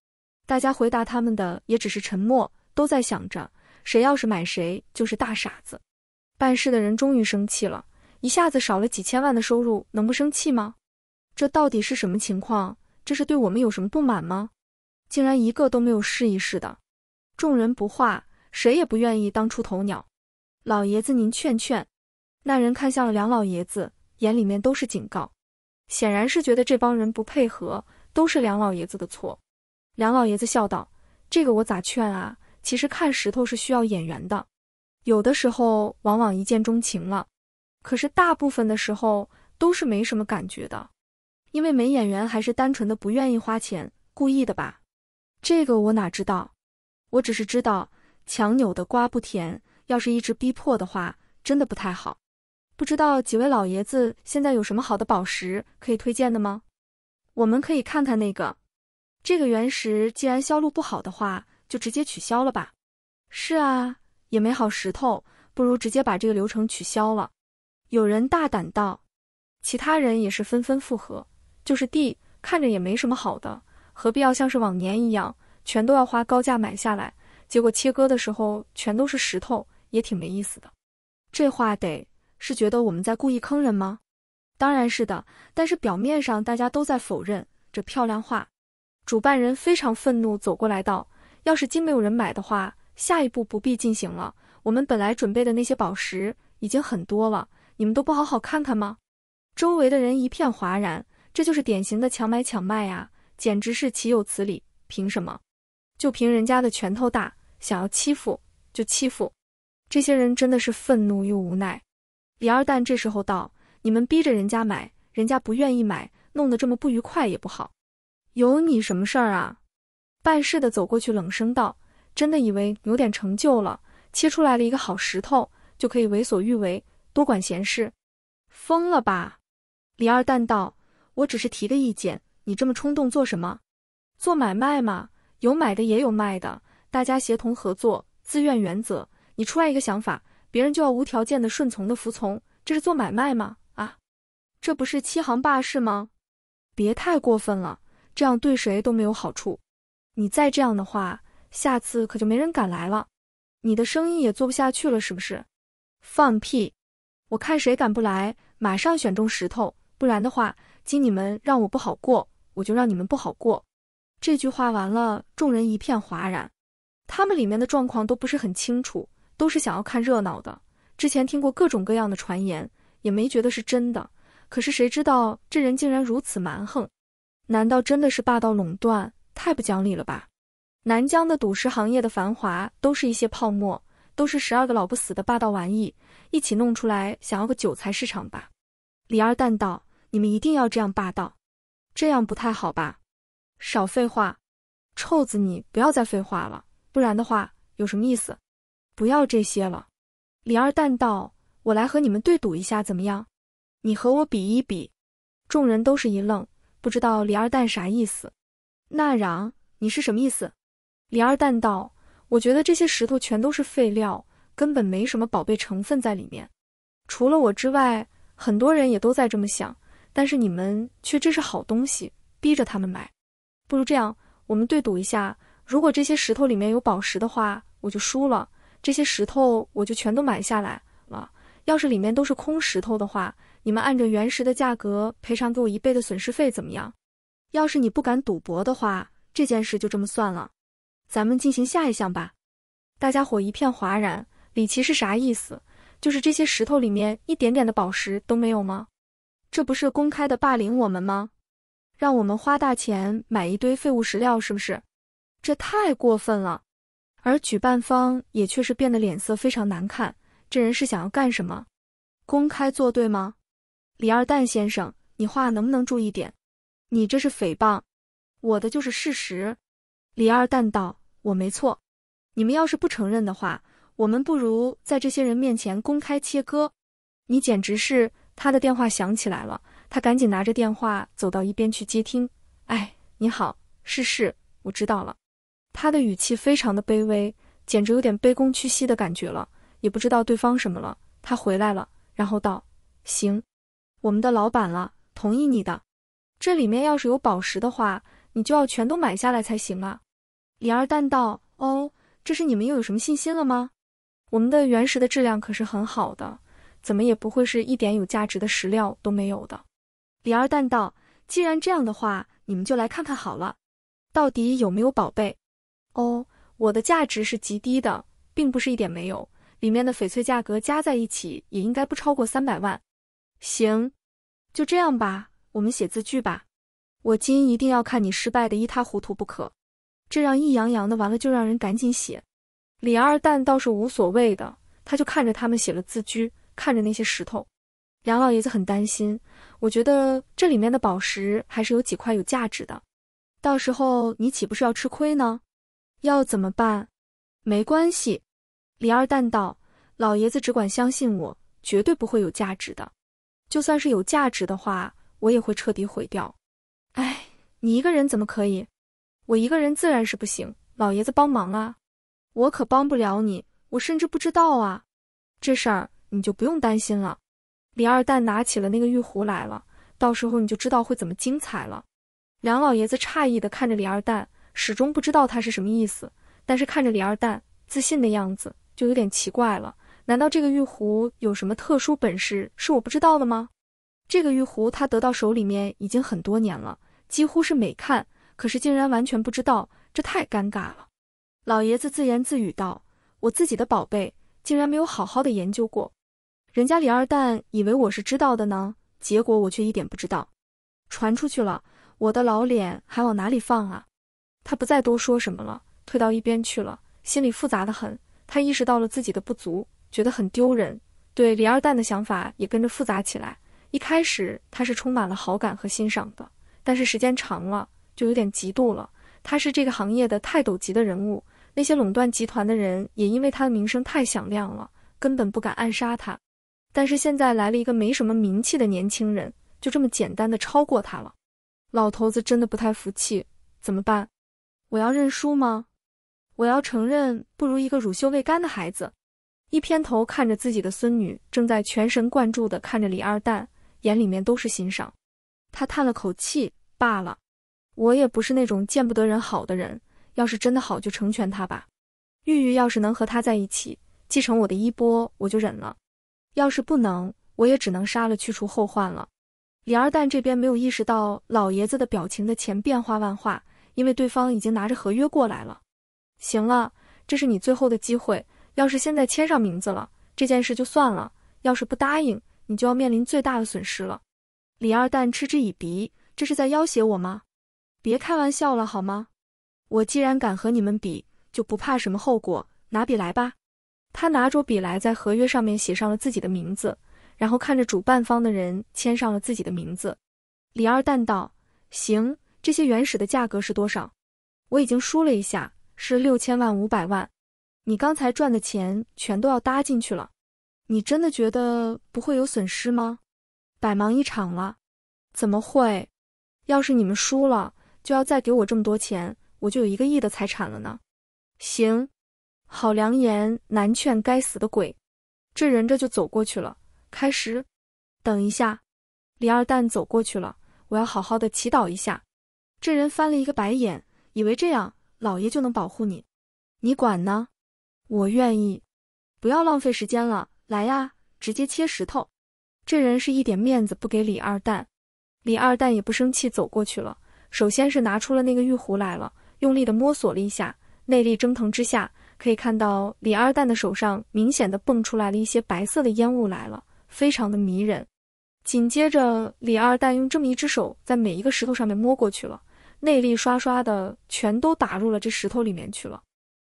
大家回答他们的也只是沉默，都在想着谁要是买谁就是大傻子。办事的人终于生气了，一下子少了几千万的收入，能不生气吗？这到底是什么情况？这是对我们有什么不满吗？竟然一个都没有试一试的。众人不话。谁也不愿意当出头鸟，老爷子您劝劝。那人看向了梁老爷子，眼里面都是警告，显然是觉得这帮人不配合，都是梁老爷子的错。梁老爷子笑道：“这个我咋劝啊？其实看石头是需要眼缘的，有的时候往往一见钟情了，可是大部分的时候都是没什么感觉的，因为没眼缘还是单纯的不愿意花钱，故意的吧？这个我哪知道？我只是知道。”强扭的瓜不甜，要是一直逼迫的话，真的不太好。不知道几位老爷子现在有什么好的宝石可以推荐的吗？我们可以看看那个。这个原石既然销路不好的话，就直接取消了吧。是啊，也没好石头，不如直接把这个流程取消了。有人大胆道，其他人也是纷纷附和。就是地看着也没什么好的，何必要像是往年一样，全都要花高价买下来？结果切割的时候全都是石头，也挺没意思的。这话得是觉得我们在故意坑人吗？当然是的，但是表面上大家都在否认这漂亮话。主办人非常愤怒，走过来道：“要是今没有人买的话，下一步不必进行了。我们本来准备的那些宝石已经很多了，你们都不好好看看吗？”周围的人一片哗然，这就是典型的强买强卖啊！简直是岂有此理！凭什么？就凭人家的拳头大？想要欺负就欺负，这些人真的是愤怒又无奈。李二蛋这时候道：“你们逼着人家买，人家不愿意买，弄得这么不愉快也不好，有你什么事儿啊？”办事的走过去冷声道：“真的以为有点成就了，切出来了一个好石头就可以为所欲为、多管闲事，疯了吧？”李二蛋道：“我只是提个意见，你这么冲动做什么？做买卖嘛，有买的也有卖的。”大家协同合作，自愿原则。你出来一个想法，别人就要无条件的顺从的服从，这是做买卖吗？啊，这不是欺行霸市吗？别太过分了，这样对谁都没有好处。你再这样的话，下次可就没人敢来了，你的生意也做不下去了，是不是？放屁！我看谁敢不来，马上选中石头，不然的话，今你们让我不好过，我就让你们不好过。这句话完了，众人一片哗然。他们里面的状况都不是很清楚，都是想要看热闹的。之前听过各种各样的传言，也没觉得是真的。可是谁知道这人竟然如此蛮横？难道真的是霸道垄断？太不讲理了吧！南疆的赌石行业的繁华都是一些泡沫，都是十二个老不死的霸道玩意一起弄出来，想要个韭菜市场吧？李二蛋道：“你们一定要这样霸道？这样不太好吧？少废话，臭子，你不要再废话了。”不然的话，有什么意思？不要这些了。李二蛋道：“我来和你们对赌一下，怎么样？你和我比一比。”众人都是一愣，不知道李二蛋啥意思。那嚷，你是什么意思？李二蛋道：“我觉得这些石头全都是废料，根本没什么宝贝成分在里面。除了我之外，很多人也都在这么想，但是你们却这是好东西，逼着他们买。不如这样，我们对赌一下。”如果这些石头里面有宝石的话，我就输了，这些石头我就全都买下来了。要是里面都是空石头的话，你们按着原石的价格赔偿给我一倍的损失费，怎么样？要是你不敢赌博的话，这件事就这么算了。咱们进行下一项吧。大家伙一片哗然，李琦是啥意思？就是这些石头里面一点点的宝石都没有吗？这不是公开的霸凌我们吗？让我们花大钱买一堆废物石料，是不是？这太过分了，而举办方也确实变得脸色非常难看。这人是想要干什么？公开作对吗？李二蛋先生，你话能不能注意点？你这是诽谤，我的就是事实。李二蛋道：“我没错，你们要是不承认的话，我们不如在这些人面前公开切割。”你简直是……他的电话响起来了，他赶紧拿着电话走到一边去接听。哎，你好，是是，我知道了。他的语气非常的卑微，简直有点卑躬屈膝的感觉了，也不知道对方什么了。他回来了，然后道：“行，我们的老板了，同意你的。这里面要是有宝石的话，你就要全都买下来才行啊。”李二蛋道：“哦，这是你们又有什么信心了吗？我们的原石的质量可是很好的，怎么也不会是一点有价值的石料都没有的。”李二蛋道：“既然这样的话，你们就来看看好了，到底有没有宝贝。”哦，我的价值是极低的，并不是一点没有。里面的翡翠价格加在一起也应该不超过三百万。行，就这样吧，我们写字据吧。我今一定要看你失败的一塌糊涂不可。这让意洋洋的，完了就让人赶紧写。李二蛋倒是无所谓的，他就看着他们写了字据，看着那些石头。杨老爷子很担心，我觉得这里面的宝石还是有几块有价值的，到时候你岂不是要吃亏呢？要怎么办？没关系，李二蛋道：“老爷子只管相信我，绝对不会有价值的。就算是有价值的话，我也会彻底毁掉。”哎，你一个人怎么可以？我一个人自然是不行，老爷子帮忙啊！我可帮不了你，我甚至不知道啊！这事儿你就不用担心了。李二蛋拿起了那个玉壶来了，到时候你就知道会怎么精彩了。梁老爷子诧异的看着李二蛋。始终不知道他是什么意思，但是看着李二蛋自信的样子就有点奇怪了。难道这个玉壶有什么特殊本事是我不知道的吗？这个玉壶他得到手里面已经很多年了，几乎是没看，可是竟然完全不知道，这太尴尬了。老爷子自言自语道：“我自己的宝贝竟然没有好好的研究过，人家李二蛋以为我是知道的呢，结果我却一点不知道，传出去了我的老脸还往哪里放啊？”他不再多说什么了，退到一边去了，心里复杂的很。他意识到了自己的不足，觉得很丢人。对李二蛋的想法也跟着复杂起来。一开始他是充满了好感和欣赏的，但是时间长了就有点嫉妒了。他是这个行业的泰斗级的人物，那些垄断集团的人也因为他的名声太响亮了，根本不敢暗杀他。但是现在来了一个没什么名气的年轻人，就这么简单的超过他了。老头子真的不太服气，怎么办？我要认输吗？我要承认不如一个乳臭未干的孩子？一偏头看着自己的孙女，正在全神贯注地看着李二蛋，眼里面都是欣赏。他叹了口气，罢了，我也不是那种见不得人好的人。要是真的好，就成全他吧。玉玉要是能和他在一起，继承我的衣钵，我就忍了。要是不能，我也只能杀了，去除后患了。李二蛋这边没有意识到老爷子的表情的前变化万化。因为对方已经拿着合约过来了。行了，这是你最后的机会。要是现在签上名字了，这件事就算了；要是不答应，你就要面临最大的损失了。李二蛋嗤之以鼻：“这是在要挟我吗？别开玩笑了，好吗？我既然敢和你们比，就不怕什么后果。拿笔来吧。”他拿着笔来，在合约上面写上了自己的名字，然后看着主办方的人签上了自己的名字。李二蛋道：“行。”这些原始的价格是多少？我已经输了一下，是六千万五百万。你刚才赚的钱全都要搭进去了，你真的觉得不会有损失吗？百忙一场了，怎么会？要是你们输了，就要再给我这么多钱，我就有一个亿的财产了呢。行，好良言难劝，该死的鬼，这人这就走过去了。开始。等一下，李二蛋走过去了，我要好好的祈祷一下。这人翻了一个白眼，以为这样老爷就能保护你，你管呢？我愿意。不要浪费时间了，来呀，直接切石头。这人是一点面子不给李二蛋，李二蛋也不生气，走过去了。首先是拿出了那个玉壶来了，用力的摸索了一下，内力蒸腾之下，可以看到李二蛋的手上明显的蹦出来了一些白色的烟雾来了，非常的迷人。紧接着，李二蛋用这么一只手在每一个石头上面摸过去了。内力刷刷的，全都打入了这石头里面去了。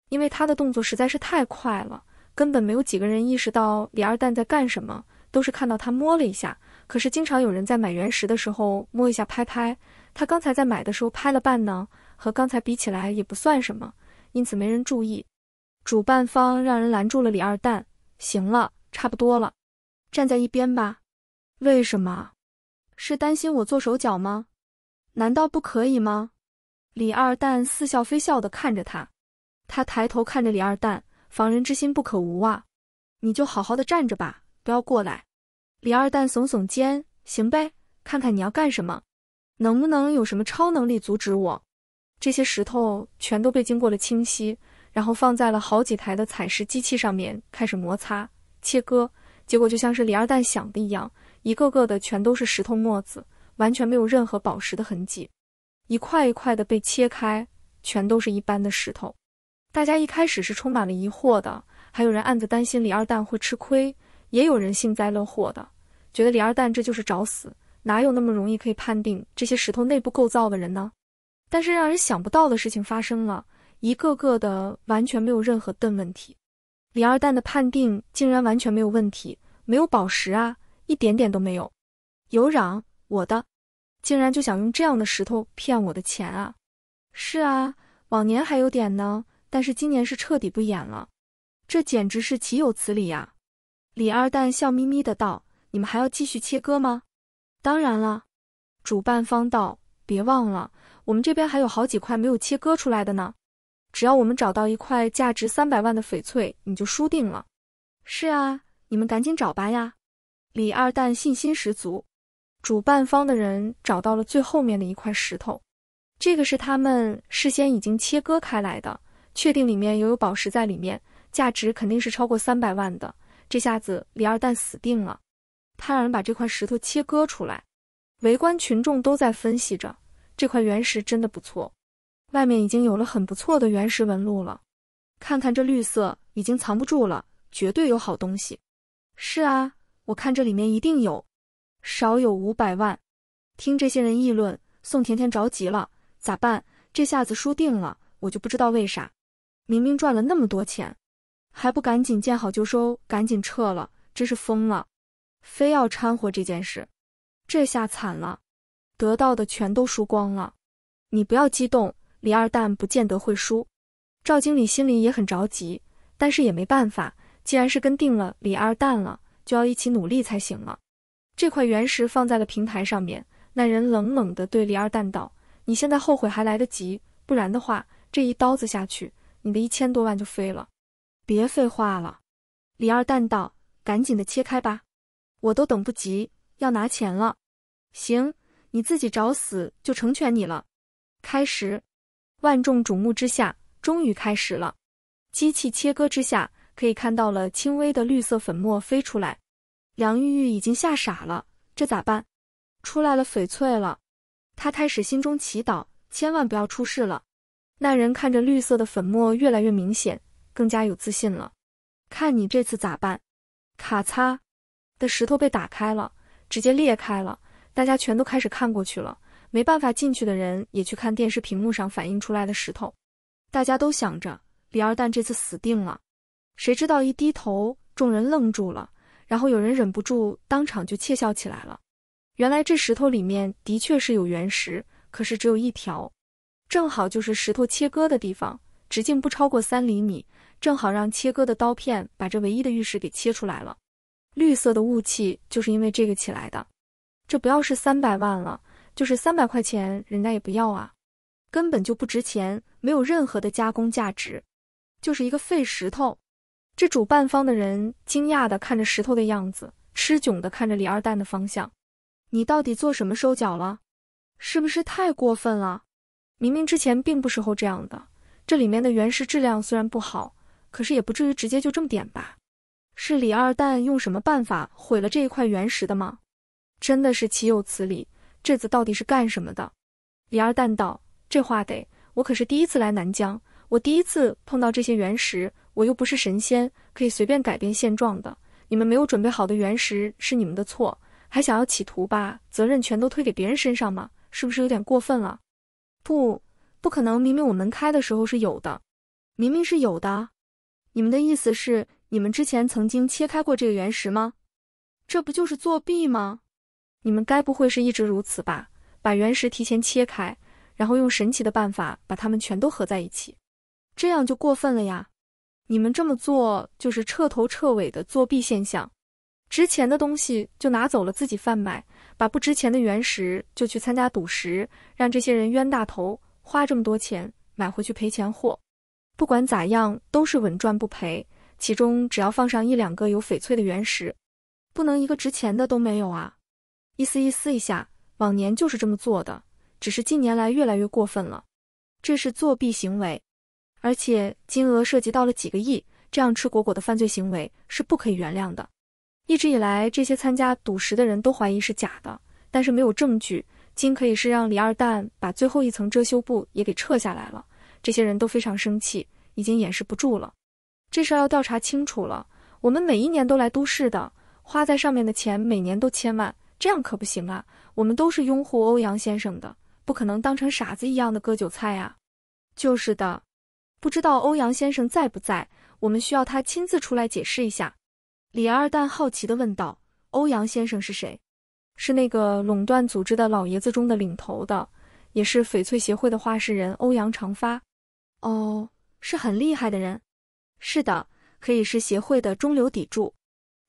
因为他的动作实在是太快了，根本没有几个人意识到李二蛋在干什么，都是看到他摸了一下。可是经常有人在买原石的时候摸一下，拍拍。他刚才在买的时候拍了半呢，和刚才比起来也不算什么，因此没人注意。主办方让人拦住了李二蛋，行了，差不多了，站在一边吧。为什么？是担心我做手脚吗？难道不可以吗？李二蛋似笑非笑的看着他，他抬头看着李二蛋，防人之心不可无啊，你就好好的站着吧，不要过来。李二蛋耸耸肩，行呗，看看你要干什么，能不能有什么超能力阻止我。这些石头全都被经过了清洗，然后放在了好几台的采石机器上面开始摩擦切割，结果就像是李二蛋想的一样，一个个的全都是石头沫子。完全没有任何宝石的痕迹，一块一块的被切开，全都是一般的石头。大家一开始是充满了疑惑的，还有人暗自担心李二蛋会吃亏，也有人幸灾乐祸的，觉得李二蛋这就是找死，哪有那么容易可以判定这些石头内部构造的人呢？但是让人想不到的事情发生了，一个个的完全没有任何的问题，李二蛋的判定竟然完全没有问题，没有宝石啊，一点点都没有，有壤。我的，竟然就想用这样的石头骗我的钱啊！是啊，往年还有点呢，但是今年是彻底不演了，这简直是岂有此理呀！李二蛋笑眯眯的道：“你们还要继续切割吗？”“当然了。”主办方道：“别忘了，我们这边还有好几块没有切割出来的呢。只要我们找到一块价值三百万的翡翠，你就输定了。”“是啊，你们赶紧找吧呀！”李二蛋信心十足。主办方的人找到了最后面的一块石头，这个是他们事先已经切割开来的，确定里面有有宝石在里面，价值肯定是超过三百万的。这下子李二蛋死定了，他让人把这块石头切割出来。围观群众都在分析着，这块原石真的不错，外面已经有了很不错的原石纹路了。看看这绿色已经藏不住了，绝对有好东西。是啊，我看这里面一定有。少有五百万，听这些人议论，宋甜甜着急了，咋办？这下子输定了！我就不知道为啥，明明赚了那么多钱，还不赶紧见好就收，赶紧撤了，真是疯了，非要掺和这件事，这下惨了，得到的全都输光了。你不要激动，李二蛋不见得会输。赵经理心里也很着急，但是也没办法，既然是跟定了李二蛋了，就要一起努力才行了。这块原石放在了平台上面，那人冷冷的对李二蛋道：“你现在后悔还来得及，不然的话，这一刀子下去，你的一千多万就飞了。”别废话了，李二蛋道：“赶紧的切开吧，我都等不及要拿钱了。”行，你自己找死就成全你了。开始，万众瞩目之下，终于开始了。机器切割之下，可以看到了轻微的绿色粉末飞出来。梁玉玉已经吓傻了，这咋办？出来了翡翠了，她开始心中祈祷，千万不要出事了。那人看着绿色的粉末越来越明显，更加有自信了。看你这次咋办？咔嚓，的石头被打开了，直接裂开了。大家全都开始看过去了，没办法进去的人也去看电视屏幕上反映出来的石头。大家都想着李二蛋这次死定了，谁知道一低头，众人愣住了。然后有人忍不住当场就窃笑起来了。原来这石头里面的确是有原石，可是只有一条，正好就是石头切割的地方，直径不超过三厘米，正好让切割的刀片把这唯一的玉石给切出来了。绿色的雾气就是因为这个起来的。这不要是三百万了，就是三百块钱人家也不要啊，根本就不值钱，没有任何的加工价值，就是一个废石头。这主办方的人惊讶地看着石头的样子，吃窘的看着李二蛋的方向。你到底做什么手脚了？是不是太过分了？明明之前并不时候这样的。这里面的原石质量虽然不好，可是也不至于直接就这么点吧？是李二蛋用什么办法毁了这一块原石的吗？真的是岂有此理！这次到底是干什么的？李二蛋道：“这话得，我可是第一次来南疆，我第一次碰到这些原石。”我又不是神仙，可以随便改变现状的。你们没有准备好的原石是你们的错，还想要企图把责任全都推给别人身上吗？是不是有点过分了？不，不可能！明明我门开的时候是有的，明明是有的。你们的意思是，你们之前曾经切开过这个原石吗？这不就是作弊吗？你们该不会是一直如此吧？把原石提前切开，然后用神奇的办法把它们全都合在一起，这样就过分了呀？你们这么做就是彻头彻尾的作弊现象，值钱的东西就拿走了自己贩卖，把不值钱的原石就去参加赌石，让这些人冤大头花这么多钱买回去赔钱货。不管咋样都是稳赚不赔，其中只要放上一两个有翡翠的原石，不能一个值钱的都没有啊！一思一思一下，往年就是这么做的，只是近年来越来越过分了，这是作弊行为。而且金额涉及到了几个亿，这样赤果果的犯罪行为是不可以原谅的。一直以来，这些参加赌石的人都怀疑是假的，但是没有证据。金可以是让李二蛋把最后一层遮羞布也给撤下来了。这些人都非常生气，已经掩饰不住了。这事要调查清楚了。我们每一年都来都市的，花在上面的钱每年都千万，这样可不行啊！我们都是拥护欧阳先生的，不可能当成傻子一样的割韭菜啊！就是的。不知道欧阳先生在不在？我们需要他亲自出来解释一下。李二蛋好奇的问道：“欧阳先生是谁？”“是那个垄断组织的老爷子中的领头的，也是翡翠协会的话事人欧阳长发。”“哦，是很厉害的人。”“是的，可以是协会的中流砥柱，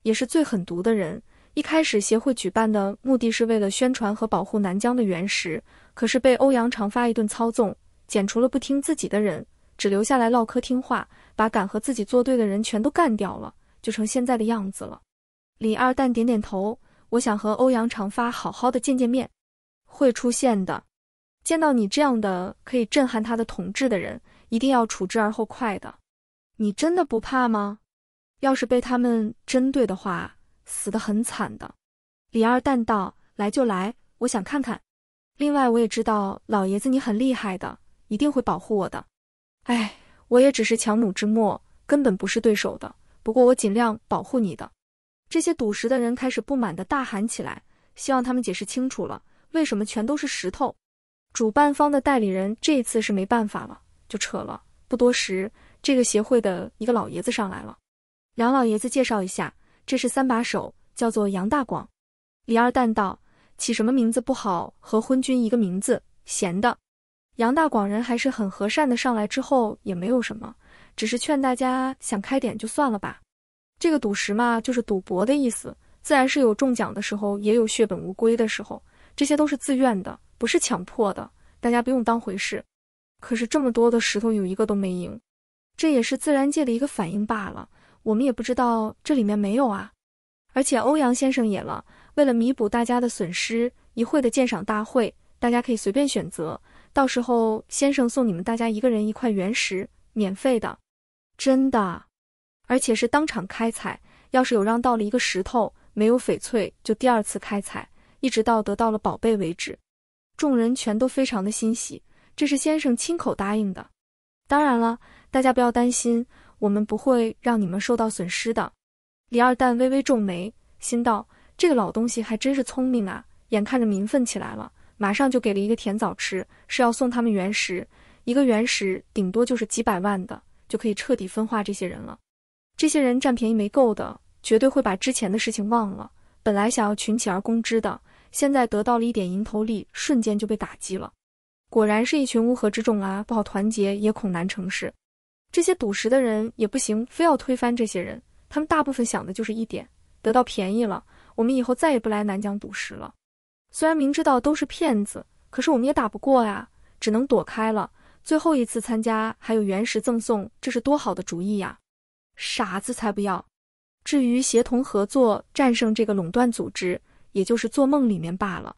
也是最狠毒的人。一开始协会举办的目的是为了宣传和保护南疆的原石，可是被欧阳长发一顿操纵，剪除了不听自己的人。”只留下来唠嗑、听话，把敢和自己作对的人全都干掉了，就成现在的样子了。李二蛋点点头。我想和欧阳长发好好的见见面。会出现的。见到你这样的可以震撼他的统治的人，一定要处之而后快的。你真的不怕吗？要是被他们针对的话，死得很惨的。李二蛋道：“来就来，我想看看。另外，我也知道老爷子你很厉害的，一定会保护我的。”哎，我也只是强弩之末，根本不是对手的。不过我尽量保护你的。这些赌石的人开始不满的大喊起来，希望他们解释清楚了为什么全都是石头。主办方的代理人这次是没办法了，就扯了。不多时，这个协会的一个老爷子上来了。梁老爷子介绍一下，这是三把手，叫做杨大广。李二蛋道：起什么名字不好，和昏君一个名字，闲的。杨大广人还是很和善的，上来之后也没有什么，只是劝大家想开点，就算了吧。这个赌石嘛，就是赌博的意思，自然是有中奖的时候，也有血本无归的时候，这些都是自愿的，不是强迫的，大家不用当回事。可是这么多的石头，有一个都没赢，这也是自然界的一个反应罢了。我们也不知道这里面没有啊。而且欧阳先生也了，为了弥补大家的损失，一会的鉴赏大会，大家可以随便选择。到时候先生送你们大家一个人一块原石，免费的，真的，而且是当场开采。要是有让到了一个石头没有翡翠，就第二次开采，一直到得到了宝贝为止。众人全都非常的欣喜，这是先生亲口答应的。当然了，大家不要担心，我们不会让你们受到损失的。李二蛋微微皱眉，心道：这个老东西还真是聪明啊，眼看着民愤起来了。马上就给了一个甜枣吃，是要送他们原石，一个原石顶多就是几百万的，就可以彻底分化这些人了。这些人占便宜没够的，绝对会把之前的事情忘了。本来想要群起而攻之的，现在得到了一点蝇头利，瞬间就被打击了。果然是一群乌合之众啊，不好团结也恐难成事。这些赌石的人也不行，非要推翻这些人。他们大部分想的就是一点，得到便宜了，我们以后再也不来南疆赌石了。虽然明知道都是骗子，可是我们也打不过呀，只能躲开了。最后一次参加还有原石赠送，这是多好的主意呀！傻子才不要。至于协同合作战胜这个垄断组织，也就是做梦里面罢了。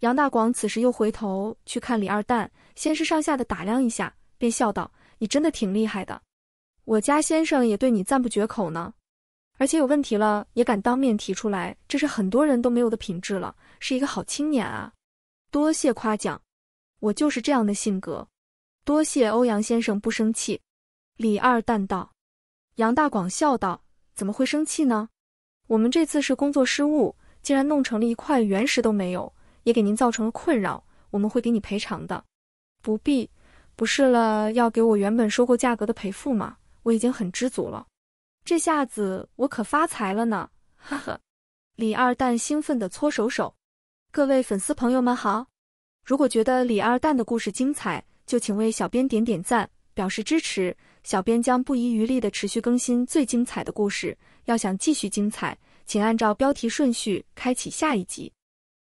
杨大广此时又回头去看李二蛋，先是上下的打量一下，便笑道：“你真的挺厉害的，我家先生也对你赞不绝口呢。而且有问题了也敢当面提出来，这是很多人都没有的品质了。”是一个好青年啊！多谢夸奖，我就是这样的性格。多谢欧阳先生不生气，李二蛋道。杨大广笑道：“怎么会生气呢？我们这次是工作失误，竟然弄成了一块原石都没有，也给您造成了困扰。我们会给你赔偿的。不必，不是了，要给我原本收购价格的赔付吗？我已经很知足了。这下子我可发财了呢！哈哈！”李二蛋兴奋地搓手手。各位粉丝朋友们好，如果觉得李二蛋的故事精彩，就请为小编点点赞，表示支持。小编将不遗余力的持续更新最精彩的故事。要想继续精彩，请按照标题顺序开启下一集。